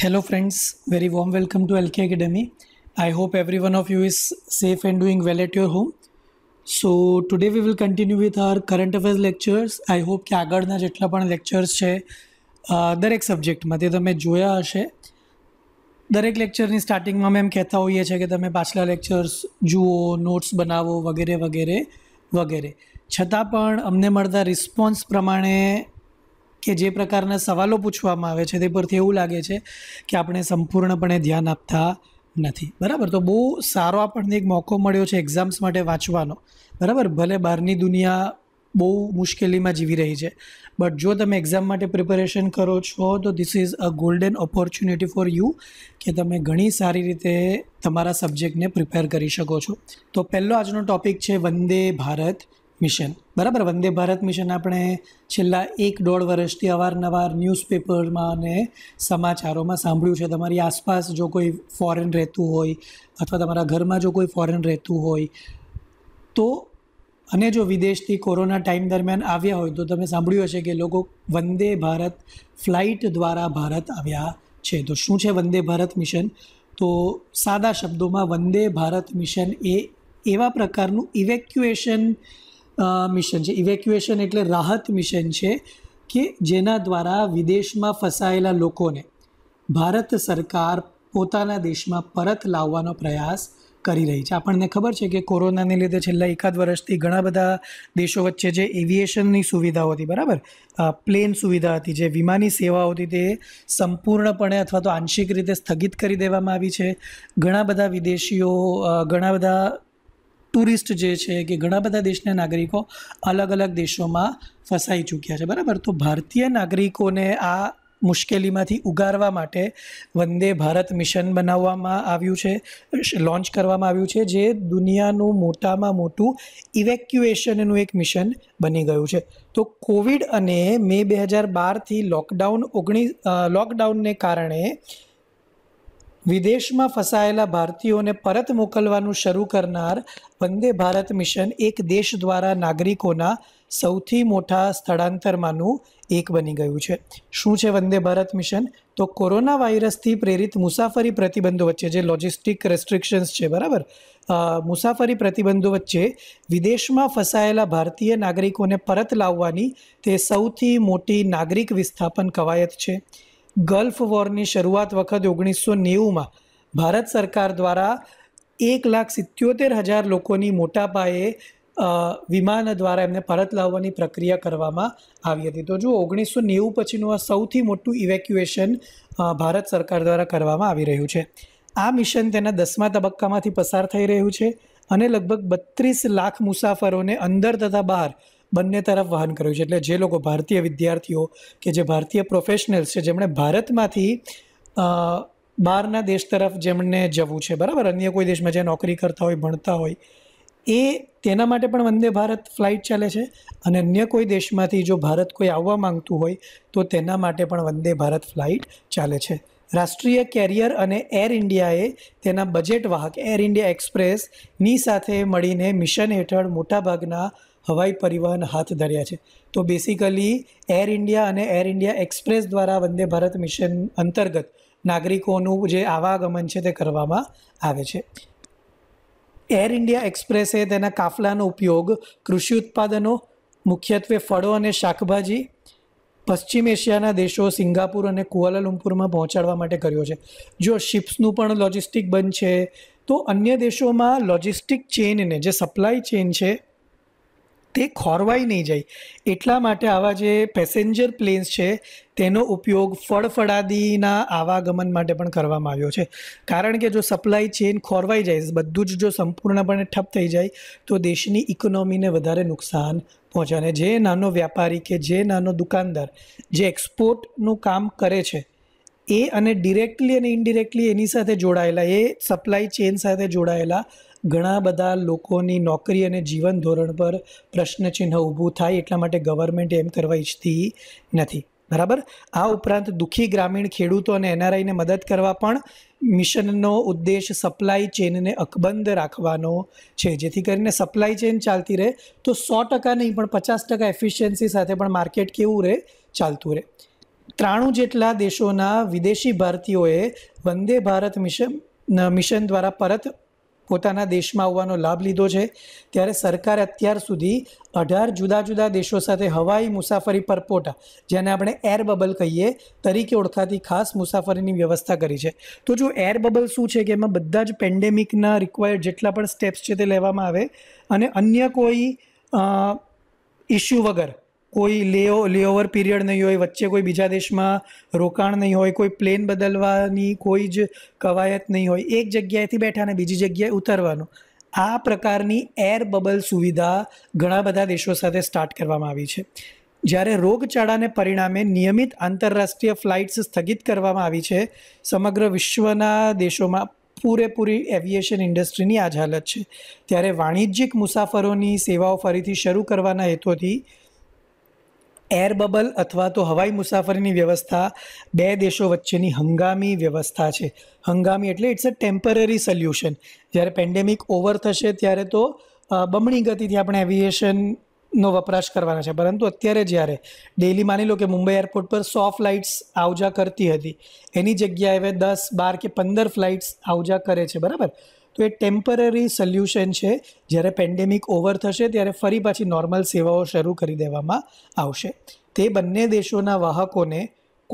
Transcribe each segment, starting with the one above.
Hello friends, very warm welcome to LK Academy. I hope every one of you is safe and doing well at your home. So today we will continue with our current affairs lectures. I hope કે આગળના જેટલા પણ lectures છે દરેક સબ્જેક્ટમાં તે તમે જોયા હશે દરેક લેક્ચરની સ્ટાર્ટિંગમાં અમે એમ કહેતા હોઈએ છીએ કે તમે પાછલા લેક્ચર્સ જુઓ નોટ્સ બનાવો વગેરે વગેરે વગેરે છતાં પણ અમને મળતા રિસ્પોન્સ પ્રમાણે કે જે પ્રકારના સવાલો પૂછવામાં આવે છે તે પરથી એવું લાગે છે કે આપણે સંપૂર્ણપણે ધ્યાન આપતા નથી બરાબર તો બહુ સારો આપણને એક મોકો મળ્યો છે એક્ઝામ્સ માટે વાંચવાનો બરાબર ભલે બહારની દુનિયા બહુ મુશ્કેલીમાં જીવી રહી છે બટ જો તમે એક્ઝામ માટે પ્રિપેરેશન કરો છો તો this is a golden opportunity for you કે તમે ઘણી સારી રીતે તમારા સબ્જેક્ટને પ્રિપેર કરી શકો છો તો પહેલો આજનો ટૉપિક છે વંદે ભારત મિશન બરાબર વંદે ભારત મિશન આપણે છેલ્લા એક દોઢ વર્ષથી અવારનવાર ન્યૂઝપેપરમાં અને સમાચારોમાં સાંભળ્યું છે તમારી આસપાસ જો કોઈ ફોરેન રહેતું હોય અથવા તમારા ઘરમાં જો કોઈ ફોરેન રહેતું હોય તો અને જો વિદેશથી કોરોના ટાઈમ દરમિયાન આવ્યા હોય તો તમે સાંભળ્યું હશે કે લોકો વંદે ભારત ફ્લાઇટ દ્વારા ભારત આવ્યા છે તો શું છે વંદે ભારત મિશન તો સાદા શબ્દોમાં વંદે ભારત મિશન એ એવા પ્રકારનું ઇવેક્યુએશન મિશન છે ઇવેક્યુએશન એટલે રાહત મિશન છે કે જેના દ્વારા વિદેશમાં ફસાયેલા લોકોને ભારત સરકાર પોતાના દેશમાં પરત લાવવાનો પ્રયાસ કરી રહી છે આપણને ખબર છે કે કોરોનાને લીધે છેલ્લા એકાદ વર્ષથી ઘણા બધા દેશો વચ્ચે જે એવિએશનની સુવિધાઓ હતી બરાબર પ્લેન સુવિધા હતી જે વિમાની સેવાઓ હતી તે સંપૂર્ણપણે અથવા તો આંશિક રીતે સ્થગિત કરી દેવામાં આવી છે ઘણા બધા વિદેશીઓ ઘણા બધા ટુરિસ્ટ જે છે કે ઘણા બધા દેશના નાગરિકો અલગ અલગ દેશોમાં ફસાઈ ચૂક્યા છે બરાબર તો ભારતીય નાગરિકોને આ મુશ્કેલીમાંથી ઉગારવા માટે વંદે ભારત મિશન બનાવવામાં આવ્યું છે લોન્ચ કરવામાં આવ્યું છે જે દુનિયાનું મોટામાં મોટું ઇવેક્યુએશનનું એક મિશન બની ગયું છે તો કોવિડ અને મે બે હજાર બારથી લોકડાઉન ઓગણીસ લોકડાઉનને કારણે વિદેશમાં ફસાયેલા ભારતીયોને પરત મોકલવાનું શરૂ કરનાર વંદે ભારત મિશન એક દેશ દ્વારા નાગરિકોના સૌથી મોટા સ્થળાંતરમાંનું એક બની ગયું છે શું છે વંદે ભારત મિશન તો કોરોના વાયરસથી પ્રેરિત મુસાફરી પ્રતિબંધો વચ્ચે જે લોજિસ્ટિક રેસ્ટ્રિક્શન્સ છે બરાબર મુસાફરી પ્રતિબંધો વચ્ચે વિદેશમાં ફસાયેલા ભારતીય નાગરિકોને પરત લાવવાની તે સૌથી મોટી નાગરિક વિસ્થાપન કવાયત છે ગલ્ફ વોરની શરૂઆત વખત ઓગણીસો નેવુંમાં ભારત સરકાર દ્વારા એક લાખ સિત્યોતેર હજાર લોકોની મોટા પાયે વિમાન દ્વારા એમને પરત લાવવાની પ્રક્રિયા કરવામાં આવી હતી તો જો ઓગણીસો નેવું પછીનું આ સૌથી મોટું ઇવેક્યુએશન ભારત સરકાર દ્વારા કરવામાં આવી રહ્યું છે આ મિશન તેના દસમા તબક્કામાંથી પસાર થઈ રહ્યું છે અને લગભગ બત્રીસ લાખ મુસાફરોને અંદર તથા બહાર બંને તરફ વહન કર્યું છે એટલે જે લોકો ભારતીય વિદ્યાર્થીઓ કે જે ભારતીય પ્રોફેશનલ્સ છે જેમણે ભારતમાંથી બહારના દેશ તરફ જેમણે જવું છે બરાબર અન્ય કોઈ દેશમાં જે નોકરી કરતા હોય ભણતા હોય એ તેના માટે પણ વંદે ભારત ફ્લાઇટ ચાલે છે અને અન્ય કોઈ દેશમાંથી જો ભારત કોઈ આવવા માંગતું હોય તો તેના માટે પણ વંદે ભારત ફ્લાઇટ ચાલે છે રાષ્ટ્રીય કેરિયર અને એર ઇન્ડિયાએ તેના બજેટ વાહક એર ઇન્ડિયા એક્સપ્રેસની સાથે મળીને મિશન હેઠળ મોટાભાગના હવાઈ પરિવહન હાથ ધર્યા છે તો બેસિકલી એર ઇન્ડિયા અને એર ઇન્ડિયા એક્સપ્રેસ દ્વારા વંદે ભારત મિશન અંતર્ગત નાગરિકોનું જે આવાગમન છે તે કરવામાં આવે છે એર ઇન્ડિયા એક્સપ્રેસે તેના કાફલાનો ઉપયોગ કૃષિ ઉત્પાદનો મુખ્યત્વે ફળો અને શાકભાજી પશ્ચિમ એશિયાના દેશો સિંગાપુર અને કુઆલાલુમ્પુરમાં પહોંચાડવા માટે કર્યો છે જો શિપ્સનું પણ લોજિસ્ટિક બંધ છે તો અન્ય દેશોમાં લોજિસ્ટિક ચેનને જે સપ્લાય ચેઇન છે તે ખોરવાઈ નહીં જાય એટલા માટે આવા જે પેસેન્જર પ્લેન્સ છે તેનો ઉપયોગ ફળફળાદીના આવાગમન માટે પણ કરવામાં આવ્યો છે કારણ કે જો સપ્લાય ચેન ખોરવાઈ જાય બધું જ જો સંપૂર્ણપણે ઠપ થઈ જાય તો દેશની ઇકોનોમીને વધારે નુકસાન પહોંચે અને જે નાનો વ્યાપારી કે જે નાનો દુકાનદાર જે એક્સપોર્ટનું કામ કરે છે એ અને ડિરેક્ટલી અને ઇનડિરેક્ટલી એની સાથે જોડાયેલા એ સપ્લાય ચેન સાથે જોડાયેલા ઘણા બધા લોકોની નોકરી અને જીવન ધોરણ પર પ્રશ્નચિહ્ન ઊભું થાય એટલા માટે ગવર્મેન્ટ એમ કરવા ઈચ્છતી નથી બરાબર આ ઉપરાંત દુઃખી ગ્રામીણ ખેડૂતો અને એનઆરઆઈને મદદ કરવા પણ મિશનનો ઉદ્દેશ સપ્લાય ચેનને અકબંધ રાખવાનો છે જેથી કરીને સપ્લાય ચેન ચાલતી રહે તો સો ટકા નહીં પણ પચાસ ટકા એફિશિયન્સી સાથે પણ માર્કેટ કેવું રહે ચાલતું રહે ત્રાણું જેટલા દેશોના વિદેશી ભારતીયોએ વંદે ભારત મિશન મિશન દ્વારા પરત પોતાના દેશમાં આવવાનો લાભ લીધો છે ત્યારે સરકાર અત્યાર સુધી અઢાર જુદા જુદા દેશો સાથે હવાઈ મુસાફરી પરપોટા જેને આપણે એર બબલ કહીએ તરીકે ઓળખાતી ખાસ મુસાફરીની વ્યવસ્થા કરી છે તો જો એર બબલ શું છે કે એમાં બધા જ પેન્ડેમિકના રિક્વાયર્ડ જેટલા પણ સ્ટેપ્સ છે તે લેવામાં આવે અને અન્ય કોઈ ઇસ્યુ વગર કોઈ લેઓ લેઓવર પીરિયડ નહીં હોય વચ્ચે કોઈ બીજા દેશમાં રોકાણ નહીં હોય કોઈ પ્લેન બદલવાની કોઈ જ કવાયત નહીં હોય એક જગ્યાએથી બેઠાને બીજી જગ્યાએ ઉતરવાનું આ પ્રકારની એર બબલ સુવિધા ઘણા બધા દેશો સાથે સ્ટાર્ટ કરવામાં આવી છે જ્યારે રોગચાળાને પરિણામે નિયમિત આંતરરાષ્ટ્રીય ફ્લાઇટ્સ સ્થગિત કરવામાં આવી છે સમગ્ર વિશ્વના દેશોમાં પૂરેપૂરી એવિએશન ઇન્ડસ્ટ્રીની આજ હાલત છે ત્યારે વાણિજ્યિક મુસાફરોની સેવાઓ ફરીથી શરૂ કરવાના હેતુથી એર બબલ અથવા તો હવાઈ મુસાફરીની વ્યવસ્થા બે દેશો વચ્ચેની હંગામી વ્યવસ્થા છે હંગામી એટલે ઇટ્સ અ ટેમ્પરરી સોલ્યુશન જ્યારે પેન્ડેમિક ઓવર થશે ત્યારે તો બમણી ગતિથી આપણે એવિએશનનો વપરાશ કરવાના છે પરંતુ અત્યારે જ્યારે ડેલી માની લો કે મુંબઈ એરપોર્ટ પર સો ફ્લાઇટ્સ આવજા કરતી હતી એની જગ્યાએ હવે દસ બાર કે પંદર ફ્લાઇટ્સ આવજા કરે છે બરાબર તો એ ટેમ્પરરી સોલ્યુશન છે જ્યારે પેન્ડેમિક ઓવર થશે ત્યારે ફરી પાછી નોર્મલ સેવાઓ શરૂ કરી દેવામાં આવશે તે બંને દેશોના વાહકોને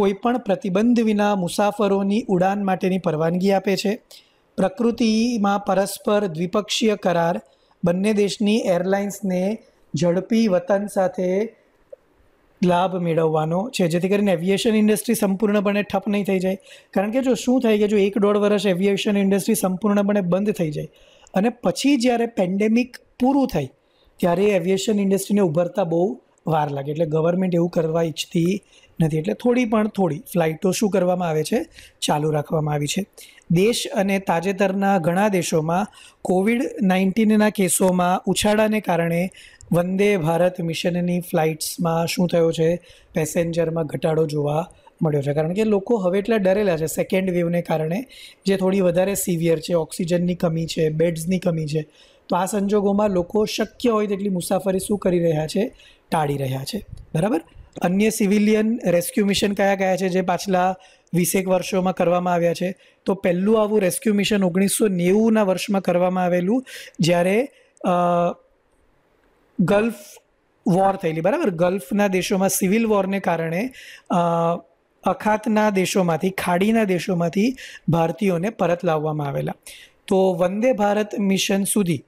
કોઈપણ પ્રતિબંધ વિના મુસાફરોની ઉડાન માટેની પરવાનગી આપે છે પ્રકૃતિમાં પરસ્પર દ્વિપક્ષીય કરાર બંને દેશની એરલાઇન્સને ઝડપી વતન સાથે લાભ મેળવવાનો છે જેથી કરીને એવિએશન ઇન્ડસ્ટ્રી સંપૂર્ણપણે ઠપ નહીં થઈ જાય કારણ કે જો શું થાય કે જો એક દોઢ વર્ષ એવિએશન ઇન્ડસ્ટ્રી સંપૂર્ણપણે બંધ થઈ જાય અને પછી જ્યારે પેન્ડેમિક પૂરું થાય ત્યારે એવિએશન ઇન્ડસ્ટ્રીને ઉભરતા બહુ વાર લાગે એટલે ગવર્મેન્ટ એવું કરવા ઈચ્છતી નથી એટલે થોડી પણ થોડી ફ્લાઇટો શું કરવામાં આવે છે ચાલુ રાખવામાં આવી છે દેશ અને તાજેતરના ઘણા દેશોમાં કોવિડ નાઇન્ટીનના કેસોમાં ઉછાળાને કારણે વંદે ભારત મિશનની ફ્લાઇટ્સમાં શું થયો છે પેસેન્જરમાં ઘટાડો જોવા મળ્યો છે કારણ કે લોકો હવે એટલા ડરેલા છે સેકન્ડ વેવને કારણે જે થોડી વધારે સિવિયર છે ઓક્સિજનની કમી છે બેડ્સની કમી છે તો આ સંજોગોમાં લોકો શક્ય હોય તેટલી મુસાફરી શું કરી રહ્યા છે ટાળી રહ્યા છે બરાબર અન્ય સિવિલિયન રેસ્ક્યુ મિશન કયા કયા છે જે પાછલા વીસેક વર્ષોમાં કરવામાં આવ્યા છે તો પહેલું આવું રેસ્ક્યુ મિશન ઓગણીસો નેવુંના વર્ષમાં કરવામાં આવેલું જ્યારે ગલ્ફ વોર થયેલી બરાબર ગલ્ફના દેશોમાં સિવિલ વોરને કારણે અખાતના દેશોમાંથી ખાડીના દેશોમાંથી ભારતીયોને પરત લાવવામાં આવેલા તો વંદે ભારત મિશન સુધી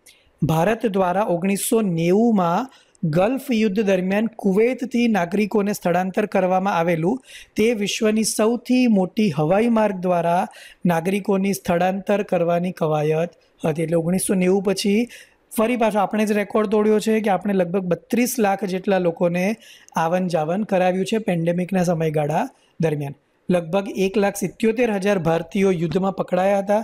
ભારત દ્વારા ઓગણીસો નેવુંમાં ગલ્ફ યુદ્ધ દરમિયાન કુવૈતથી નાગરિકોને સ્થળાંતર કરવામાં આવેલું તે વિશ્વની સૌથી મોટી હવાઈ માર્ગ દ્વારા નાગરિકોની સ્થળાંતર કરવાની કવાયત હતી એટલે ઓગણીસો નેવું પછી ફરી પાછો આપણે જ રેકોર્ડ તોડ્યો છે કે આપણે લગભગ બત્રીસ લાખ જેટલા લોકોને આવન જાવન કરાવ્યું છે પેન્ડેમિકના સમયગાળા દરમિયાન લગભગ એક લાખ સિત્યોતેર હજાર ભારતીયો યુદ્ધમાં પકડાયા હતા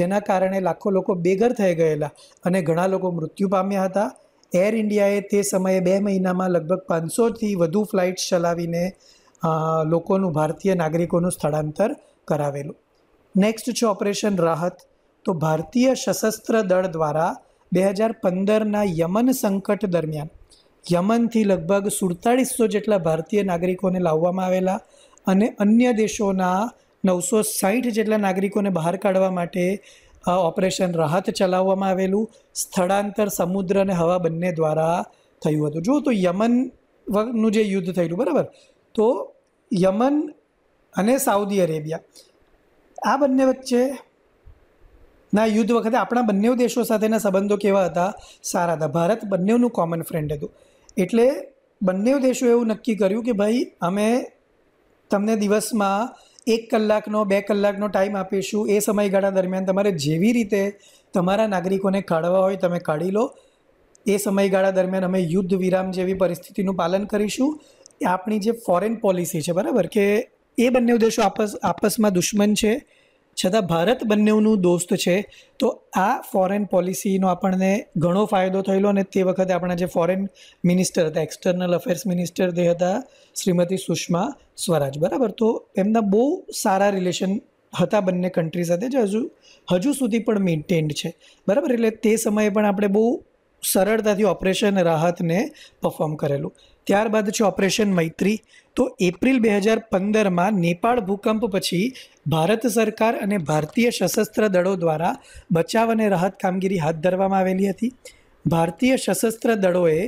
જેના કારણે લાખો લોકો બેઘર થઈ ગયેલા અને ઘણા લોકો મૃત્યુ પામ્યા હતા એર ઇન્ડિયાએ તે સમયે બે મહિનામાં લગભગ પાંચસોથી વધુ ફ્લાઇટ્સ ચલાવીને લોકોનું ભારતીય નાગરિકોનું સ્થળાંતર કરાવેલું નેક્સ્ટ છે ઓપરેશન રાહત તો ભારતીય સશસ્ત્ર દળ દ્વારા બે હજાર પંદરના યમન સંકટ દરમિયાન યમનથી લગભગ સુડતાળીસો જેટલા ભારતીય નાગરિકોને લાવવામાં આવેલા અને અન્ય દેશોના નવસો સાહીઠ જેટલા નાગરિકોને બહાર કાઢવા માટે આ ઓપરેશન રાહત ચલાવવામાં આવેલું સ્થળાંતર સમુદ્ર અને હવા બંને દ્વારા થયું હતું જો તો યમન યમનનું જે યુદ્ધ થયેલું બરાબર તો યમન અને સાઉદી અરેબિયા આ બંને વચ્ચે ના યુદ્ધ વખતે આપણા બંને દેશો સાથેના સંબંધો કેવા હતા સારા હતા ભારત બંનેનું કોમન ફ્રેન્ડ હતું એટલે બંને દેશો એવું નક્કી કર્યું કે ભાઈ અમે તમને દિવસમાં એક કલાકનો બે કલાકનો ટાઈમ આપીશું એ સમયગાળા દરમિયાન તમારે જેવી રીતે તમારા નાગરિકોને કાઢવા હોય તમે કાઢી લો એ સમયગાળા દરમિયાન અમે યુદ્ધ વિરામ જેવી પરિસ્થિતિનું પાલન કરીશું આપણી જે ફોરેન પોલિસી છે બરાબર કે એ બંને ઉદ્દેશો આપસ આપસમાં દુશ્મન છે છતાં ભારત બંનેનું દોસ્ત છે તો આ ફોરેન પોલિસીનો આપણને ઘણો ફાયદો થયેલો અને તે વખતે આપણા જે ફોરેન મિનિસ્ટર હતા એક્સટર્નલ અફેર્સ મિનિસ્ટર તે હતા શ્રીમતી સુષ્મા સ્વરાજ બરાબર તો એમના બહુ સારા રિલેશન હતા બંને કન્ટ્રી સાથે જે હજુ હજુ સુધી પણ મેન્ટેન્ડ છે બરાબર એટલે તે સમયે પણ આપણે બહુ સરળતાથી ઓપરેશન રાહતને પરફોર્મ કરેલું ત્યારબાદ છે ઓપરેશન મૈત્રી તો એપ્રિલ બે હજાર પંદરમાં નેપાળ ભૂકંપ પછી ભારત સરકાર અને ભારતીય સશસ્ત્ર દળો દ્વારા બચાવ અને રાહત કામગીરી હાથ ધરવામાં આવેલી હતી ભારતીય સશસ્ત્ર દળોએ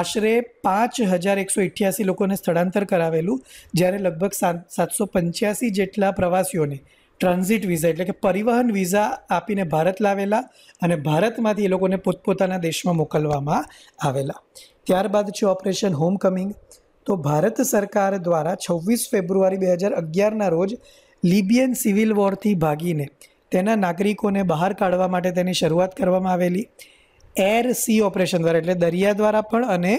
આશરે પાંચ હજાર એકસો ઇઠ્યાસી લોકોને સ્થળાંતર કરાવેલું જ્યારે લગભગ સાત સાતસો પંચ્યાસી જેટલા પ્રવાસીઓને ટ્રાન્ઝિટ વિઝા એટલે કે પરિવહન વિઝા આપીને ભારત લાવેલા અને ભારતમાંથી એ લોકોને પોતપોતાના દેશમાં મોકલવામાં આવેલા ત્યારબાદ છે ઓપરેશન હોમકમિંગ તો ભારત સરકાર દ્વારા છવ્વીસ ફેબ્રુઆરી બે હજાર અગિયારના રોજ લિબિયન સિવિલ વોરથી ભાગીને તેના નાગરિકોને બહાર કાઢવા માટે તેની શરૂઆત કરવામાં આવેલી એર સી ઓપરેશન દ્વારા એટલે દરિયા દ્વારા પણ અને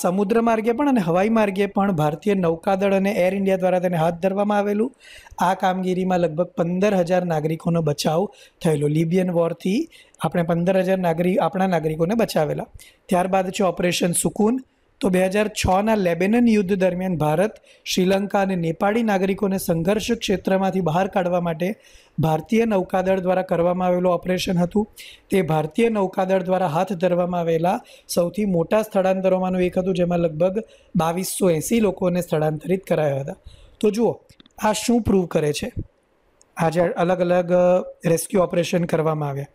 સમુદ્ર માર્ગે પણ અને હવાઈ માર્ગે પણ ભારતીય નૌકાદળ અને એર ઇન્ડિયા દ્વારા તેને હાથ ધરવામાં આવેલું આ કામગીરીમાં લગભગ પંદર હજાર નાગરિકોનો બચાવ થયેલો લિબિયન વોરથી આપણે પંદર હજાર નાગરિક આપણા નાગરિકોને બચાવેલા ત્યારબાદ છે ઓપરેશન સુકૂન તો બે હજાર છના લેબેનન યુદ્ધ દરમિયાન ભારત શ્રીલંકા અને નેપાળી નાગરિકોને સંઘર્ષ ક્ષેત્રમાંથી બહાર કાઢવા માટે ભારતીય નૌકાદળ દ્વારા કરવામાં આવેલું ઓપરેશન હતું તે ભારતીય નૌકાદળ દ્વારા હાથ ધરવામાં આવેલા સૌથી મોટા સ્થળાંતરોમાંનું એક હતું જેમાં લગભગ બાવીસો એંસી લોકોને સ્થળાંતરિત કરાયા હતા તો જુઓ આ શું પ્રૂવ કરે છે આજે અલગ અલગ રેસ્ક્યુ ઓપરેશન કરવામાં આવ્યા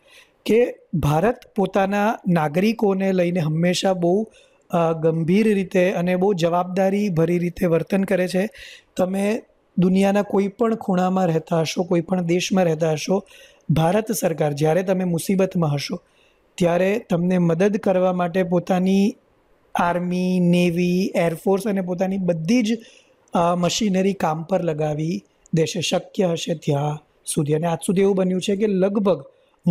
કે ભારત પોતાના નાગરિકોને લઈને હંમેશા બહુ ગંભીર રીતે અને બહુ જવાબદારી ભરી રીતે વર્તન કરે છે તમે દુનિયાના કોઈ પણ ખૂણામાં રહેતા હશો કોઈ પણ દેશમાં રહેતા હશો ભારત સરકાર જ્યારે તમે મુસીબતમાં હશો ત્યારે તમને મદદ કરવા માટે પોતાની આર્મી નેવી એરફોર્સ અને પોતાની બધી જ મશીનરી કામ પર લગાવી દેશે શક્ય હશે ત્યાં સુધી અને આજ સુધી એવું બન્યું છે કે લગભગ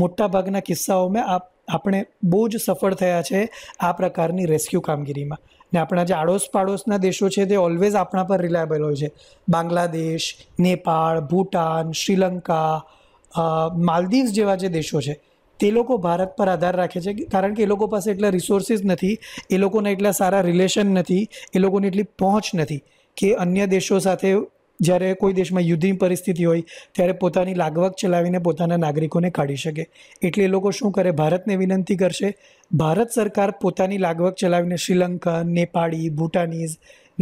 મોટાભાગના કિસ્સાઓમાં આ આપણે બહુ જ સફળ થયા છે આ પ્રકારની રેસ્ક્યુ કામગીરીમાં ને આપણા જે આડોસ પાડોશના દેશો છે તે ઓલવેઝ આપણા પર રિલાયબલ હોય છે બાંગ્લાદેશ નેપાળ ભૂટાન શ્રીલંકા માલદીવ્સ જેવા જે દેશો છે તે લોકો ભારત પર આધાર રાખે છે કારણ કે એ લોકો પાસે એટલા રિસોર્સિસ નથી એ લોકોને એટલા સારા રિલેશન નથી એ લોકોની એટલી પહોંચ નથી કે અન્ય દેશો સાથે જ્યારે કોઈ દેશમાં યુદ્ધની પરિસ્થિતિ હોય ત્યારે પોતાની લાગવક ચલાવીને પોતાના નાગરિકોને કાઢી શકે એટલે એ લોકો શું કરે ભારતને વિનંતી કરશે ભારત સરકાર પોતાની લાગવક ચલાવીને શ્રીલંકા નેપાળી ભૂટાનીઝ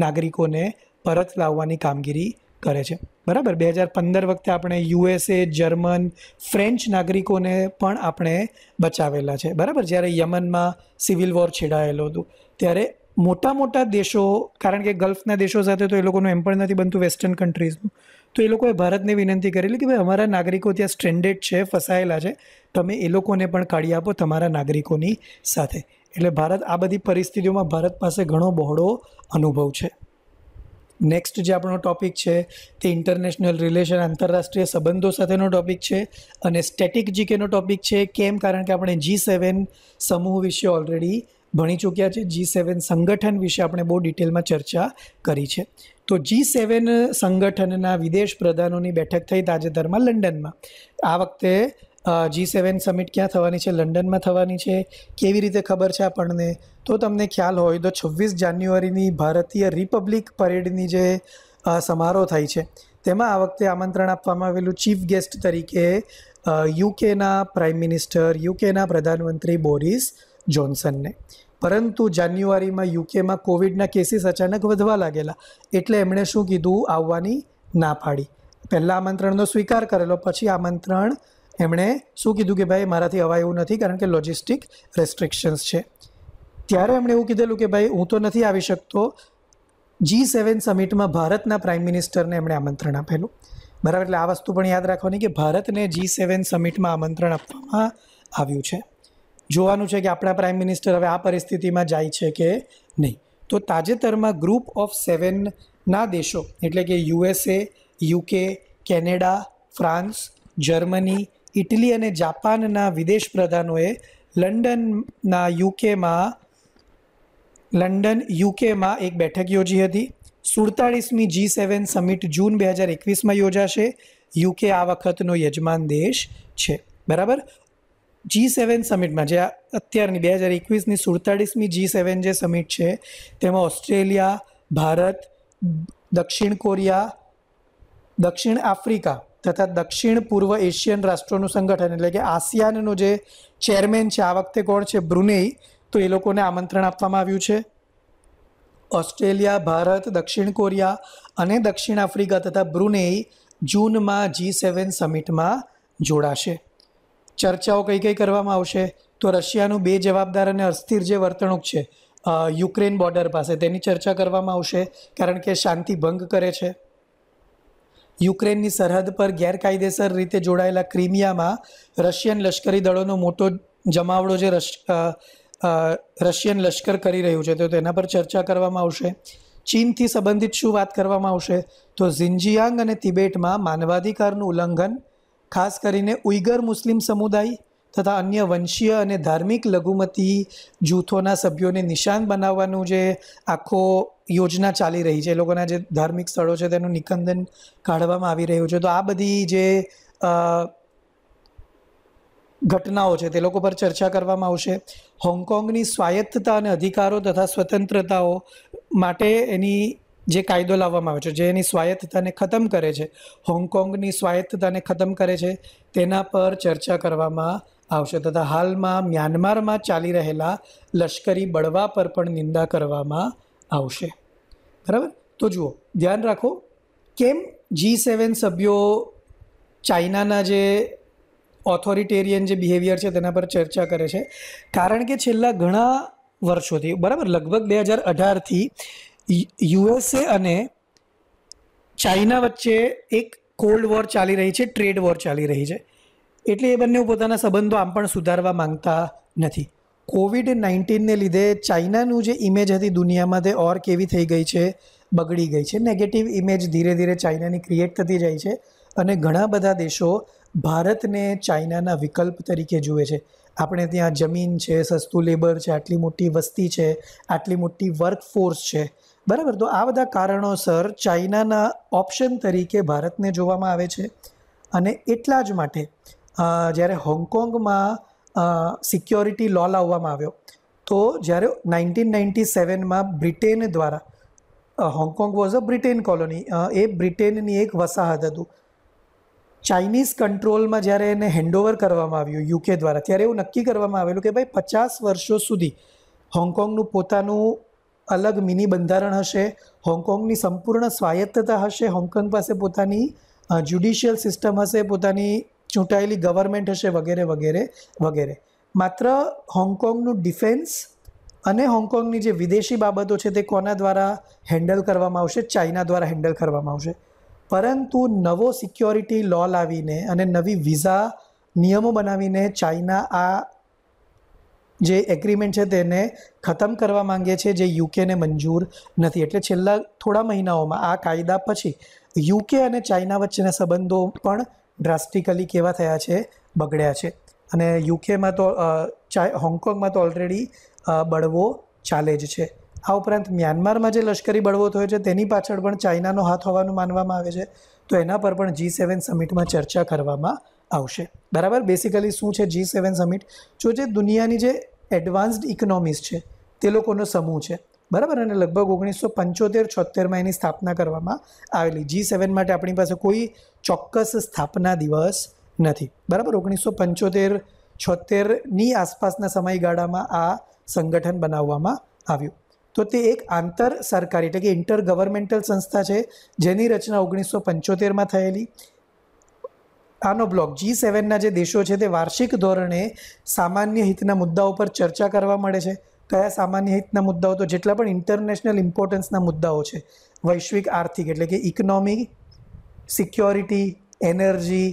નાગરિકોને પરત લાવવાની કામગીરી કરે છે બરાબર બે હજાર પંદર વખતે આપણે યુએસએ જર્મન ફ્રેન્ચ નાગરિકોને પણ આપણે બચાવેલા છે બરાબર જ્યારે યમનમાં સિવિલ વોર છેડાયેલો હતું ત્યારે મોટા મોટા દેશો કારણ કે ગલ્ફના દેશો સાથે તો એ લોકોનું એમ પણ નથી બનતું વેસ્ટર્ન કન્ટ્રીઝનું તો એ લોકોએ ભારતને વિનંતી કરેલી કે ભાઈ અમારા નાગરિકો ત્યાં સ્ટ્રેન્ડેડ છે ફસાયેલા છે તમે એ લોકોને પણ કાઢી આપો તમારા નાગરિકોની સાથે એટલે ભારત આ બધી પરિસ્થિતિઓમાં ભારત પાસે ઘણો બહોળો અનુભવ છે નેક્સ્ટ જે આપણો ટૉપિક છે તે ઇન્ટરનેશનલ રિલેશન આંતરરાષ્ટ્રીય સંબંધો સાથેનો ટૉપિક છે અને સ્ટેટિક જીકેનો ટૉપિક છે કેમ કારણ કે આપણે જી સેવન સમૂહ વિશે ઓલરેડી ભણી ચૂક્યા છે જી સેવન સંગઠન વિશે આપણે બહુ ડિટેલમાં ચર્ચા કરી છે તો જી સેવન સંગઠનના વિદેશ પ્રધાનોની બેઠક થઈ તાજેતરમાં લંડનમાં આ વખતે જી સેવન સમિટ ક્યાં થવાની છે લંડનમાં થવાની છે કેવી રીતે ખબર છે આપણને તો તમને ખ્યાલ હોય તો છવ્વીસ જાન્યુઆરીની ભારતીય રિપબ્લિક પરેડની જે સમારોહ થાય છે તેમાં આ વખતે આમંત્રણ આપવામાં આવેલું ચીફ ગેસ્ટ તરીકે યુકેના પ્રાઇમ મિનિસ્ટર યુકેના પ્રધાનમંત્રી બોરિસ જોન્સનને પરંતુ જાન્યુઆરીમાં યુકેમાં કોવિડના કેસીસ અચાનક વધવા લાગેલા એટલે એમણે શું કીધું આવવાની ના પાડી પહેલાં આમંત્રણનો સ્વીકાર કરેલો પછી આમંત્રણ એમણે શું કીધું કે ભાઈ મારાથી અવાય એવું નથી કારણ કે લોજિસ્ટિક રેસ્ટ્રિક્શન્સ છે ત્યારે એમણે એવું કીધેલું કે ભાઈ હું તો નથી આવી શકતો જી સેવન સમિટમાં ભારતના પ્રાઇમ મિનિસ્ટરને એમણે આમંત્રણ આપેલું બરાબર એટલે આ વસ્તુ પણ યાદ રાખવાની કે ભારતને જી સેવન સમિટમાં આમંત્રણ આપવામાં આવ્યું છે જોવાનું છે કે આપણા પ્રાઇમ મિનિસ્ટર હવે આ પરિસ્થિતિમાં જાય છે કે નહીં તો તાજેતરમાં ગ્રુપ ઓફ સેવનના દેશો એટલે કે USA UK Canada France Germany Italy અને જાપાનના વિદેશ પ્રધાનોએ લંડનના યુકેમાં લંડન યુકેમાં એક બેઠક યોજી હતી સુડતાળીસમી જી સેવન સમિટ જૂન બે હજાર એકવીસમાં યોજાશે યુકે આ વખતનો યજમાન દેશ છે બરાબર જી સેવન સમિટમાં જે અત્યારની બે હજાર એકવીસની સુડતાળીસમી જી સેવન જે સમિટ છે તેમાં ઓસ્ટ્રેલિયા ભારત દક્ષિણ કોરિયા દક્ષિણ આફ્રિકા તથા દક્ષિણ પૂર્વ એશિયન રાષ્ટ્રોનું સંગઠન એટલે કે આસિયાનનું જે ચેરમેન છે આ વખતે કોણ છે બ્રુનેઈ તો એ લોકોને આમંત્રણ આપવામાં આવ્યું છે ઓસ્ટ્રેલિયા ભારત દક્ષિણ કોરિયા અને દક્ષિણ આફ્રિકા તથા બ્રુનેઈ જૂનમાં જી સેવન સમિટમાં જોડાશે ચર્ચાઓ કઈ કઈ કરવામાં આવશે તો રશિયાનું બે જવાબદાર અને અસ્થિર જે વર્તણૂક છે યુક્રેન બોર્ડર પાસે તેની ચર્ચા કરવામાં આવશે કારણ કે શાંતિ ભંગ કરે છે યુક્રેનની સરહદ પર ગેરકાયદેસર રીતે જોડાયેલા ક્રિમિયામાં રશિયન લશ્કરી દળોનો મોટો જમાવડો જે રશ રશિયન લશ્કર કરી રહ્યું છે તો તેના પર ચર્ચા કરવામાં આવશે ચીનથી સંબંધિત શું વાત કરવામાં આવશે તો ઝિન્જિયાંગ અને તિબેટમાં માનવાધિકારનું ઉલ્લંઘન ખાસ કરીને ઉઈગર મુસ્લિમ સમુદાય તથા અન્ય વંશીય અને ધાર્મિક લઘુમતી જૂથોના સભ્યોને નિશાન બનાવવાનું જે આખો યોજના ચાલી રહી છે એ લોકોના જે ધાર્મિક સ્થળો છે તેનું નિકંદન કાઢવામાં આવી રહ્યું છે તો આ બધી જે ઘટનાઓ છે તે લોકો પર ચર્ચા કરવામાં આવશે હોંગકોંગની સ્વાયત્તતા અને અધિકારો તથા સ્વતંત્રતાઓ માટે એની જે કાયદો લાવવામાં આવે છે જે એની સ્વાયત્તતાને ખતમ કરે છે હોંગકોંગની સ્વાયત્તતાને ખતમ કરે છે તેના પર ચર્ચા કરવામાં આવશે તથા હાલમાં મ્યાનમારમાં ચાલી રહેલા લશ્કરી બળવા પર પણ નિંદા કરવામાં આવશે બરાબર તો જુઓ ધ્યાન રાખો કેમ જી સેવન સભ્યો ચાઇનાના જે ઓથોરિટેરિયન જે બિહેવિયર છે તેના પર ચર્ચા કરે છે કારણ કે છેલ્લા ઘણા વર્ષોથી બરાબર લગભગ બે હજાર અઢારથી યુએસએ અને ચાઇના વચ્ચે એક કોલ્ડ વોર ચાલી રહી છે ટ્રેડ વોર ચાલી રહી છે એટલે એ બંને પોતાના સંબંધો આમ પણ સુધારવા માંગતા નથી કોવિડ નાઇન્ટીનને લીધે ચાઇનાનું જે ઇમેજ હતી દુનિયામાં તે ઓર કેવી થઈ ગઈ છે બગડી ગઈ છે નેગેટિવ ઇમેજ ધીરે ધીરે ચાઇનાની ક્રિએટ થતી જાય છે અને ઘણા બધા દેશો ભારતને ચાઇનાના વિકલ્પ તરીકે જુએ છે આપણે ત્યાં જમીન છે સસ્તું લેબર છે આટલી મોટી વસ્તી છે આટલી મોટી વર્કફોર્સ છે બરાબર તો આ બધા કારણોસર ચાઇનાના ઓપ્શન તરીકે ભારતને જોવામાં આવે છે અને એટલા જ માટે જ્યારે હોંગકોંગમાં સિક્યોરિટી લો લાવવામાં આવ્યો તો જ્યારે નાઇન્ટીન નાઇન્ટી સેવનમાં બ્રિટેન દ્વારા Hong Kong was a Britain colony એ બ્રિટેનની એક વસાહત હતું ચાઇનીઝ કંટ્રોલમાં જ્યારે એને હેન્ડઓવર કરવામાં આવ્યું યુકે દ્વારા ત્યારે એવું નક્કી કરવામાં આવેલું કે ભાઈ પચાસ વર્ષો સુધી હોંગકોંગનું પોતાનું અલગ મિની બંધારણ હશે હોંગકોંગની સંપૂર્ણ સ્વાયત્તતા હશે હોંગકોંગ પાસે પોતાની જ્યુડિશિયલ સિસ્ટમ હશે પોતાની ચૂંટાયેલી ગવર્મેન્ટ હશે વગેરે વગેરે વગેરે માત્ર હોંગકોંગનું ડિફેન્સ અને હોંગકોંગની જે વિદેશી બાબતો છે તે કોના દ્વારા હેન્ડલ કરવામાં આવશે ચાઇના દ્વારા હેન્ડલ કરવામાં આવશે પરંતુ નવો સિક્યોરિટી લો લાવીને અને નવી વિઝા નિયમો બનાવીને ચાઇના આ જે એગ્રીમેન્ટ છે તેને ખતમ કરવા માંગે છે જે યુકેને મંજૂર નથી એટલે છેલ્લા થોડા મહિનાઓમાં આ કાયદા પછી યુકે અને ચાઇના વચ્ચેના સંબંધો પણ ડ્રાસ્ટિકલી કેવા થયા છે બગડ્યા છે અને યુકેમાં તો હોંગકોંગમાં તો ઓલરેડી બળવો ચાલે જ છે આ ઉપરાંત મ્યાનમારમાં જે લશ્કરી બળવો થયો છે તેની પાછળ પણ ચાઇનાનો હાથ હોવાનું માનવામાં આવે છે તો એના પર પણ જી સેવન સમિટમાં ચર્ચા કરવામાં આવશે બરાબર બેસિકલી શું છે જી સેવન સમિટ જો જે દુનિયાની જે એડવાન્સ્ડ ઇકોનોમીઝ છે તે લોકોનો સમૂહ છે બરાબર અને લગભગ ઓગણીસો પંચોતેર છોતેરમાં એની સ્થાપના કરવામાં આવેલી જી સેવન માટે આપણી પાસે કોઈ ચોક્કસ સ્થાપના દિવસ નથી બરાબર ઓગણીસો પંચોતેર છોતેરની આસપાસના સમયગાળામાં આ સંગઠન બનાવવામાં આવ્યું તો તે એક આંતર સરકારી એટલે કે ઇન્ટર ગવર્મેન્ટલ સંસ્થા છે જેની રચના ઓગણીસો પંચોતેરમાં થયેલી આનો બ્લોક જી સેવનના જે દેશો છે તે વાર્ષિક ધોરણે સામાન્ય હિતના મુદ્દાઓ પર ચર્ચા કરવા મળે છે કયા સામાન્ય હિતના મુદ્દાઓ તો જેટલા પણ ઇન્ટરનેશનલ ઇમ્પોર્ટન્સના મુદ્દાઓ છે વૈશ્વિક આર્થિક એટલે કે ઇકોનોમી સિક્યોરિટી એનર્જી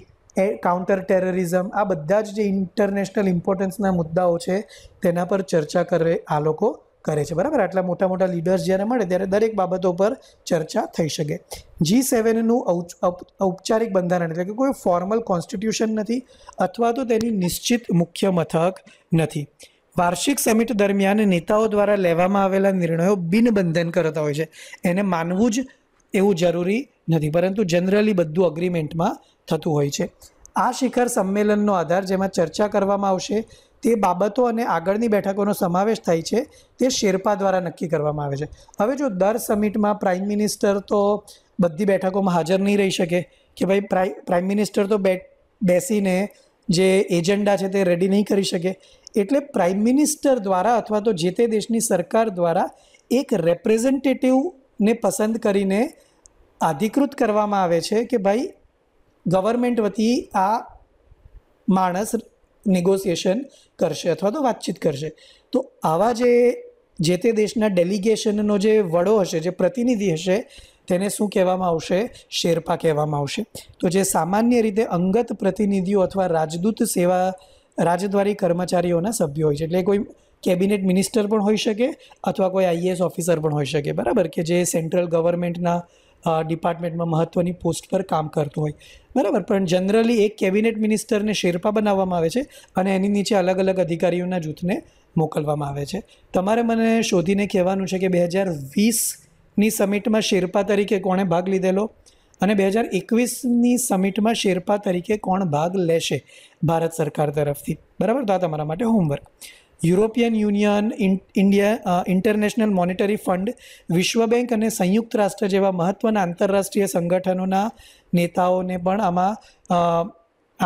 એ કાઉન્ટર ટેરરિઝમ આ બધા જ જે ઇન્ટરનેશનલ ઇમ્પોર્ટન્સના મુદ્દાઓ છે તેના પર ચર્ચા કરે આ લોકો કરે છે બરાબર આટલા મોટા મોટા લીડર્સ જ્યારે મળે ત્યારે દરેક બાબતો પર ચર્ચા થઈ શકે જી સેવનનું ઔપચારિક બંધારણ એટલે કે કોઈ ફોર્મલ કોન્સ્ટિટ્યુશન નથી અથવા તો તેની નિશ્ચિત મુખ્ય મથક નથી વાર્ષિક સમિટ દરમિયાન નેતાઓ દ્વારા લેવામાં આવેલા નિર્ણયો બિનબંધન કરતા હોય છે એને માનવું જ એવું જરૂરી નથી પરંતુ જનરલી બધું અગ્રીમેન્ટમાં થતું હોય છે આ શિખર સંમેલનનો આધાર જેમાં ચર્ચા કરવામાં આવશે તે બાબતો અને આગળની બેઠકોનો સમાવેશ થાય છે તે શેરપા દ્વારા નક્કી કરવામાં આવે છે હવે જો દર સમિટમાં પ્રાઇમ મિનિસ્ટર તો બધી બેઠકોમાં હાજર નહીં રહી શકે કે ભાઈ પ્રાઇમ મિનિસ્ટર તો બેસીને જે એજન્ડા છે તે રેડી નહીં કરી શકે એટલે પ્રાઇમ મિનિસ્ટર દ્વારા અથવા તો જે તે દેશની સરકાર દ્વારા એક રેપ્રેઝેન્ટેટિવને પસંદ કરીને અધિકૃત કરવામાં આવે છે કે ભાઈ ગવર્મેન્ટ વતી આ માણસ નેગોસિએશન કરશે અથવા તો વાતચીત કરશે તો આવા જે જે તે દેશના ડેલિગેશનનો જે વડો હશે જે પ્રતિનિધિ હશે તેને શું કહેવામાં આવશે શેરપા કહેવામાં આવશે તો જે સામાન્ય રીતે અંગત પ્રતિનિધિઓ અથવા રાજદૂત સેવા રાજદ્વારી કર્મચારીઓના સભ્યો હોય છે એટલે કોઈ કેબિનેટ મિનિસ્ટર પણ હોઈ શકે અથવા કોઈ આઈએએસ ઓફિસર પણ હોઈ શકે બરાબર કે જે સેન્ટ્રલ ગવર્મેન્ટના ડિપાર્ટમેન્ટમાં મહત્ત્વની પોસ્ટ પર કામ કરતું હોય બરાબર પણ જનરલી એક કેબિનેટ મિનિસ્ટરને શેરપા બનાવવામાં આવે છે અને એની નીચે અલગ અલગ અધિકારીઓના જૂથને મોકલવામાં આવે છે તમારે મને શોધીને કહેવાનું છે કે બે હજાર વીસની સમિટમાં શેરપા તરીકે કોણે ભાગ લીધેલો અને બે હજાર એકવીસની સમિટમાં શેરપા તરીકે કોણ ભાગ લેશે ભારત સરકાર તરફથી બરાબર તો આ તમારા માટે homework European Union India International Monetary Fund વિશ્વ બેંક અને સંયુક્ત રાષ્ટ્ર જેવા મહત્ત્વના આંતરરાષ્ટ્રીય સંગઠનોના નેતાઓને પણ આમાં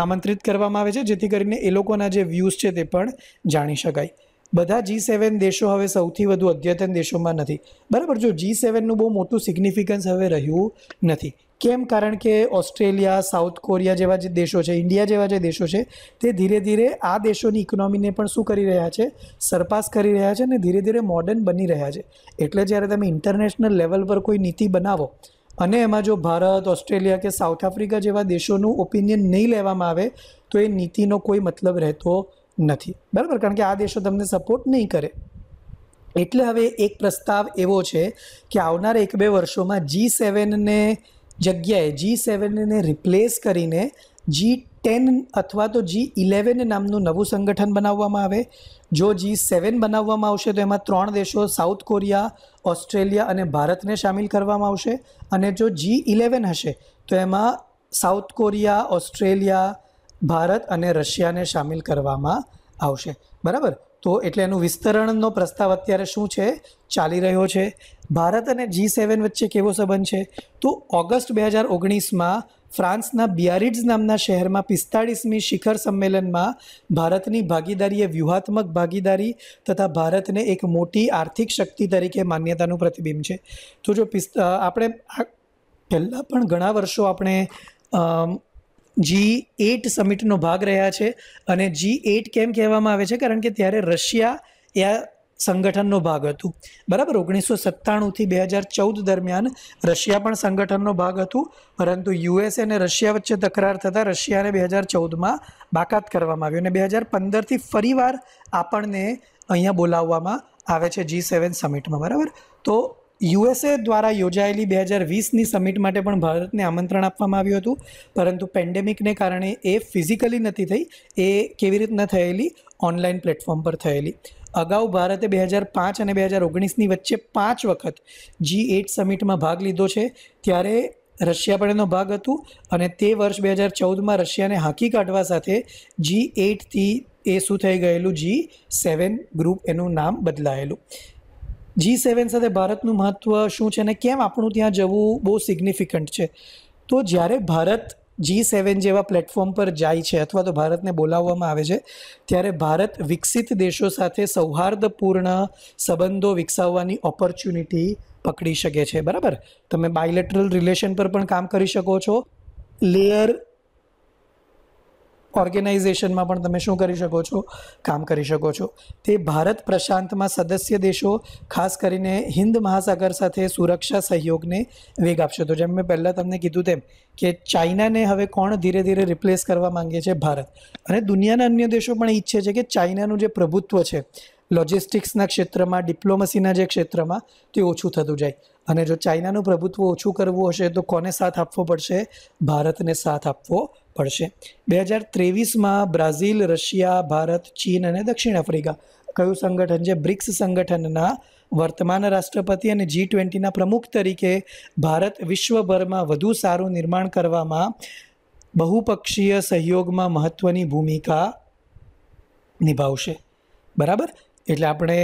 આમંત્રિત કરવામાં આવે છે જેથી કરીને એ લોકોના જે વ્યૂઝ છે તે પણ જાણી શકાય બધા જી સેવન દેશો હવે સૌથી વધુ અદ્યતન દેશોમાં નથી બરાબર જો જી સેવનનું બહુ મોટું સિગ્નિફિકન્સ હવે રહ્યું નથી કેમ કારણ કે ઓસ્ટ્રેલિયા સાઉથ કોરિયા જેવા જે દેશો છે ઇન્ડિયા જેવા જે દેશો છે તે ધીરે ધીરે આ દેશોની ઇકોનોમીને પણ શું કરી રહ્યા છે સરપાસ કરી રહ્યા છે અને ધીરે ધીરે મોડર્ન બની રહ્યા છે એટલે જ્યારે તમે ઇન્ટરનેશનલ લેવલ પર કોઈ નીતિ બનાવો અને એમાં જો ભારત ઓસ્ટ્રેલિયા કે સાઉથ આફ્રિકા જેવા દેશોનું ઓપિનિયન નહીં લેવામાં આવે તો એ નીતિનો કોઈ મતલબ રહેતો નથી બરાબર કારણ કે આ દેશો તમને સપોર્ટ નહીં કરે એટલે હવે એક પ્રસ્તાવ એવો છે કે આવનારા એક બે વર્ષોમાં જી સેવનને ને જગ્યાએ જી સેવનને રિપ્લેસ કરીને જી ટેન અથવા તો જી ઇલેવન નામનું નવું સંગઠન બનાવવામાં આવે જો જી સેવન બનાવવામાં આવશે તો એમાં ત્રણ દેશો સાઉથ કોરિયા ઓસ્ટ્રેલિયા અને ભારતને સામેલ કરવામાં આવશે અને જો જી ઇલેવન હશે તો એમાં સાઉથ કોરિયા ઓસ્ટ્રેલિયા ભારત અને રશિયાને સામેલ કરવામાં આવશે બરાબર તો એટલે એનું વિસ્તરણનો પ્રસ્તાવ અત્યારે શું છે ચાલી રહ્યો છે ભારત અને જી સેવન વચ્ચે કેવો સંબંધ છે તો ઓગસ્ટ બે હજાર ઓગણીસમાં ફ્રાન્સના બિયારિડ્સ નામના શહેરમાં પિસ્તાળીસમી શિખર સંમેલનમાં ભારતની ભાગીદારીએ વ્યૂહાત્મક ભાગીદારી તથા ભારતને એક મોટી આર્થિક શક્તિ તરીકે માન્યતાનું પ્રતિબિંબ છે તો જો પિસ્તા આપણે પહેલાં પણ ઘણા વર્ષો આપણે જી એટ સમિટનો ભાગ રહ્યા છે અને જી એટ કેમ કહેવામાં આવે છે કારણ કે ત્યારે રશિયા એ સંગઠનનો ભાગ હતું બરાબર ઓગણીસો સત્તાણુંથી બે હજાર ચૌદ દરમિયાન રશિયા પણ સંગઠનનો ભાગ હતું પરંતુ યુએસ અને રશિયા વચ્ચે તકરાર થતાં રશિયાને બે હજાર ચૌદમાં બાકાત કરવામાં આવ્યું અને બે હજાર પંદરથી ફરીવાર આપણને અહીંયા બોલાવવામાં આવે છે જી સેવન સમિટમાં બરાબર તો યુએસએ દ્વારા યોજાયેલી બે હજાર વીસની સમિટ માટે પણ ભારતને આમંત્રણ આપવામાં આવ્યું હતું પરંતુ પેન્ડેમિકને કારણે એ ફિઝિકલી નથી થઈ એ કેવી રીતના થયેલી ઓનલાઈન પ્લેટફોર્મ પર થયેલી અગાઉ ભારતે બે હજાર પાંચ અને બે હજાર ઓગણીસની વચ્ચે પાંચ વખત જી એઇટ સમિટમાં ભાગ લીધો છે ત્યારે રશિયા પણ એનો ભાગ હતું અને તે વર્ષ બે હજાર ચૌદમાં રશિયાને હાંકી કાઢવા સાથે જી એઇટથી એ શું થઈ ગયેલું જી સેવન ગ્રુપ એનું નામ બદલાયેલું જી સેવન સાથે ભારતનું મહત્ત્વ શું છે અને કેમ આપણું ત્યાં જવું બહુ સિગ્નિફિકન્ટ છે તો જ્યારે ભારત જી સેવન જેવા પ્લેટફોર્મ પર જાય છે અથવા તો ભારતને બોલાવવામાં આવે છે ત્યારે ભારત વિકસિત દેશો સાથે સૌહાર્દપૂર્ણ સંબંધો વિકસાવવાની ઓપોર્ચ્યુનિટી પકડી શકે છે બરાબર તમે બાયલેટરલ રિલેશન પર પણ કામ કરી શકો છો લેયર ઓર્ગેનાઇઝેશનમાં પણ તમે શું કરી શકો છો કામ કરી શકો છો તે ભારત પ્રશાંતમાં સદસ્ય દેશો ખાસ કરીને હિન્દ મહાસાગર સાથે સુરક્ષા સહયોગને વેગ આપશે તો જેમ મેં પહેલાં તમને કીધું તેમ કે ચાઇનાને હવે કોણ ધીરે ધીરે રિપ્લેસ કરવા માંગે છે ભારત અને દુનિયાના અન્ય દેશો પણ ઈચ્છે છે કે ચાઇનાનું જે પ્રભુત્વ છે લોજિસ્ટિક્સના ક્ષેત્રમાં ડિપ્લોમસીના જે ક્ષેત્રમાં તે ઓછું થતું જાય અને જો ચાઇનાનું પ્રભુત્વ ઓછું કરવું હશે તો કોને સાથ આપવો પડશે ભારતને સાથ આપવો પડશે બે હજાર ત્રેવીસમાં બ્રાઝિલ રશિયા ભારત ચીન અને દક્ષિણ આફ્રિકા કયું સંગઠન છે બ્રિક્સ સંગઠનના વર્તમાન રાષ્ટ્રપતિ અને જી ટ્વેન્ટીના પ્રમુખ તરીકે ભારત વિશ્વભરમાં વધુ સારું નિર્માણ કરવામાં બહુપક્ષીય સહયોગમાં મહત્ત્વની ભૂમિકા નિભાવશે બરાબર એટલે આપણે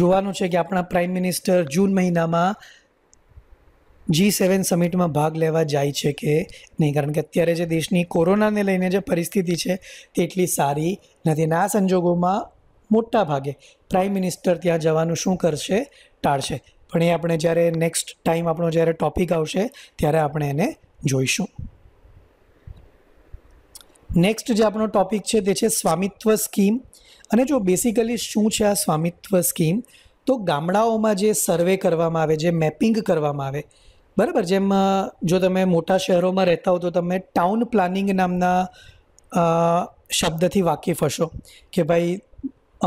જોવાનું છે કે આપણા પ્રાઇમ મિનિસ્ટર જૂન મહિનામાં જી સેવન સમિટમાં ભાગ લેવા જાય છે કે નહીં કારણ કે અત્યારે જે દેશની કોરોનાને લઈને જે પરિસ્થિતિ છે તે એટલી સારી નથી અને આ સંજોગોમાં મોટા ભાગે પ્રાઇમ મિનિસ્ટર ત્યાં જવાનું શું કરશે ટાળશે પણ એ આપણે જ્યારે નેક્સ્ટ ટાઈમ આપણો જ્યારે ટોપિક આવશે ત્યારે આપણે એને જોઈશું નેક્સ્ટ જે આપણો ટોપિક છે તે છે સ્વામિત્વ સ્કીમ અને જો બેસિકલી શું છે આ સ્વામિત્વ સ્કીમ તો ગામડાઓમાં જે સર્વે કરવામાં આવે જે મેપિંગ કરવામાં આવે બરાબર જેમ જો તમે મોટા શહેરોમાં રહેતા હો તો તમે ટાઉન પ્લાનિંગ નામના શબ્દથી વાકેફ હશો કે ભાઈ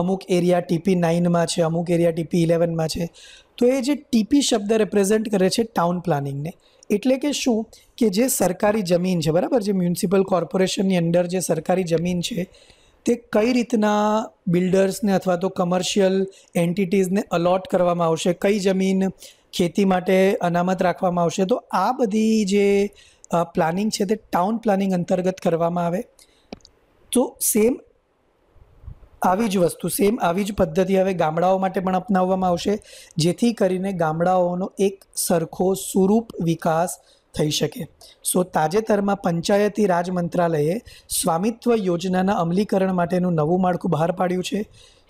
અમુક એરિયા ટીપી નાઇનમાં છે અમુક એરિયા ટીપી ઇલેવનમાં છે તો એ જે ટીપી શબ્દ રિપ્રેઝેન્ટ કરે છે ટાઉન પ્લાનિંગને એટલે કે શું કે જે સરકારી જમીન છે બરાબર જે મ્યુનિસિપલ કોર્પોરેશનની અંદર જે સરકારી જમીન છે તે કઈ રીતના બિલ્ડર્સને અથવા તો કમર્શિયલ એન્ટિટીઝને અલોટ કરવામાં આવશે કઈ જમીન ખેતી માટે અનામત રાખવામાં આવશે તો આ બધી જે પ્લાનિંગ છે તે ટાઉન પ્લાનિંગ અંતર્ગત કરવામાં આવે તો સેમ આવી જ વસ્તુ સેમ આવી જ પદ્ધતિ હવે ગામડાઓ માટે પણ અપનાવવામાં આવશે જેથી કરીને ગામડાઓનો એક સરખો સુરૂપ વિકાસ થઈ શકે સો તાજેતરમાં પંચાયતી રાજ મંત્રાલયે સ્વામિત્વ યોજનાના અમલીકરણ માટેનું નવું માળખું બહાર પાડ્યું છે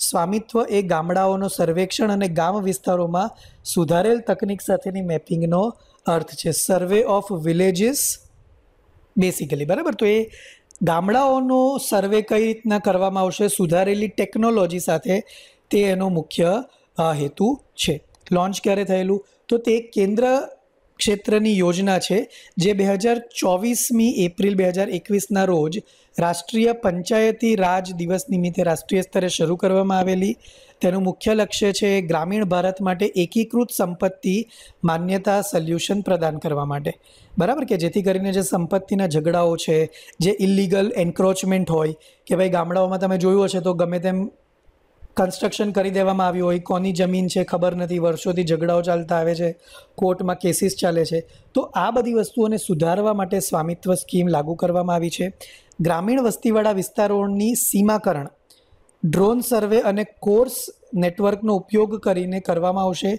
સ્વામિત્વ એ ગામડાઓનો સર્વેક્ષણ અને ગામ વિસ્તારોમાં સુધારેલ તકનિક સાથેની મેપિંગનો અર્થ છે સર્વે ઓફ વિલેજીસ બેસિકલી બરાબર તો એ ગામડાઓનો સર્વે કઈ રીતના કરવામાં આવશે સુધારેલી ટેકનોલોજી સાથે તે એનો મુખ્ય હેતુ છે લોન્ચ ક્યારે થયેલું તો તે કેન્દ્ર ક્ષેત્રની યોજના છે જે બે હજાર ચોવીસમી એપ્રિલ બે હજાર એકવીસના રોજ રાષ્ટ્રીય પંચાયતી રાજ દિવસ નિમિત્તે રાષ્ટ્રીય સ્તરે શરૂ કરવામાં આવેલી તેનું મુખ્ય લક્ષ્ય છે ગ્રામીણ ભારત માટે એકીકૃત સંપત્તિ માન્યતા સોલ્યુશન પ્રદાન કરવા માટે બરાબર કે જેથી કરીને જે સંપત્તિના ઝઘડાઓ છે જે ઇલિગલ એન્ક્રોચમેન્ટ હોય કે ભાઈ ગામડાઓમાં તમે જોયું હશે તો ગમે તેમ કન્સ્ટ્રક્શન કરી દેવામાં આવ્યું હોય કોની જમીન છે ખબર નથી વર્ષોથી ઝઘડાઓ ચાલતા આવે છે કોર્ટમાં કેસીસ ચાલે છે તો આ બધી વસ્તુઓને સુધારવા માટે સ્વામિત્વ સ્કીમ લાગુ કરવામાં આવી છે ગ્રામીણ વસ્તીવાળા વિસ્તારોની સીમાકરણ ડ્રોન સર્વે અને કોર્સ નેટવર્કનો ઉપયોગ કરીને કરવામાં આવશે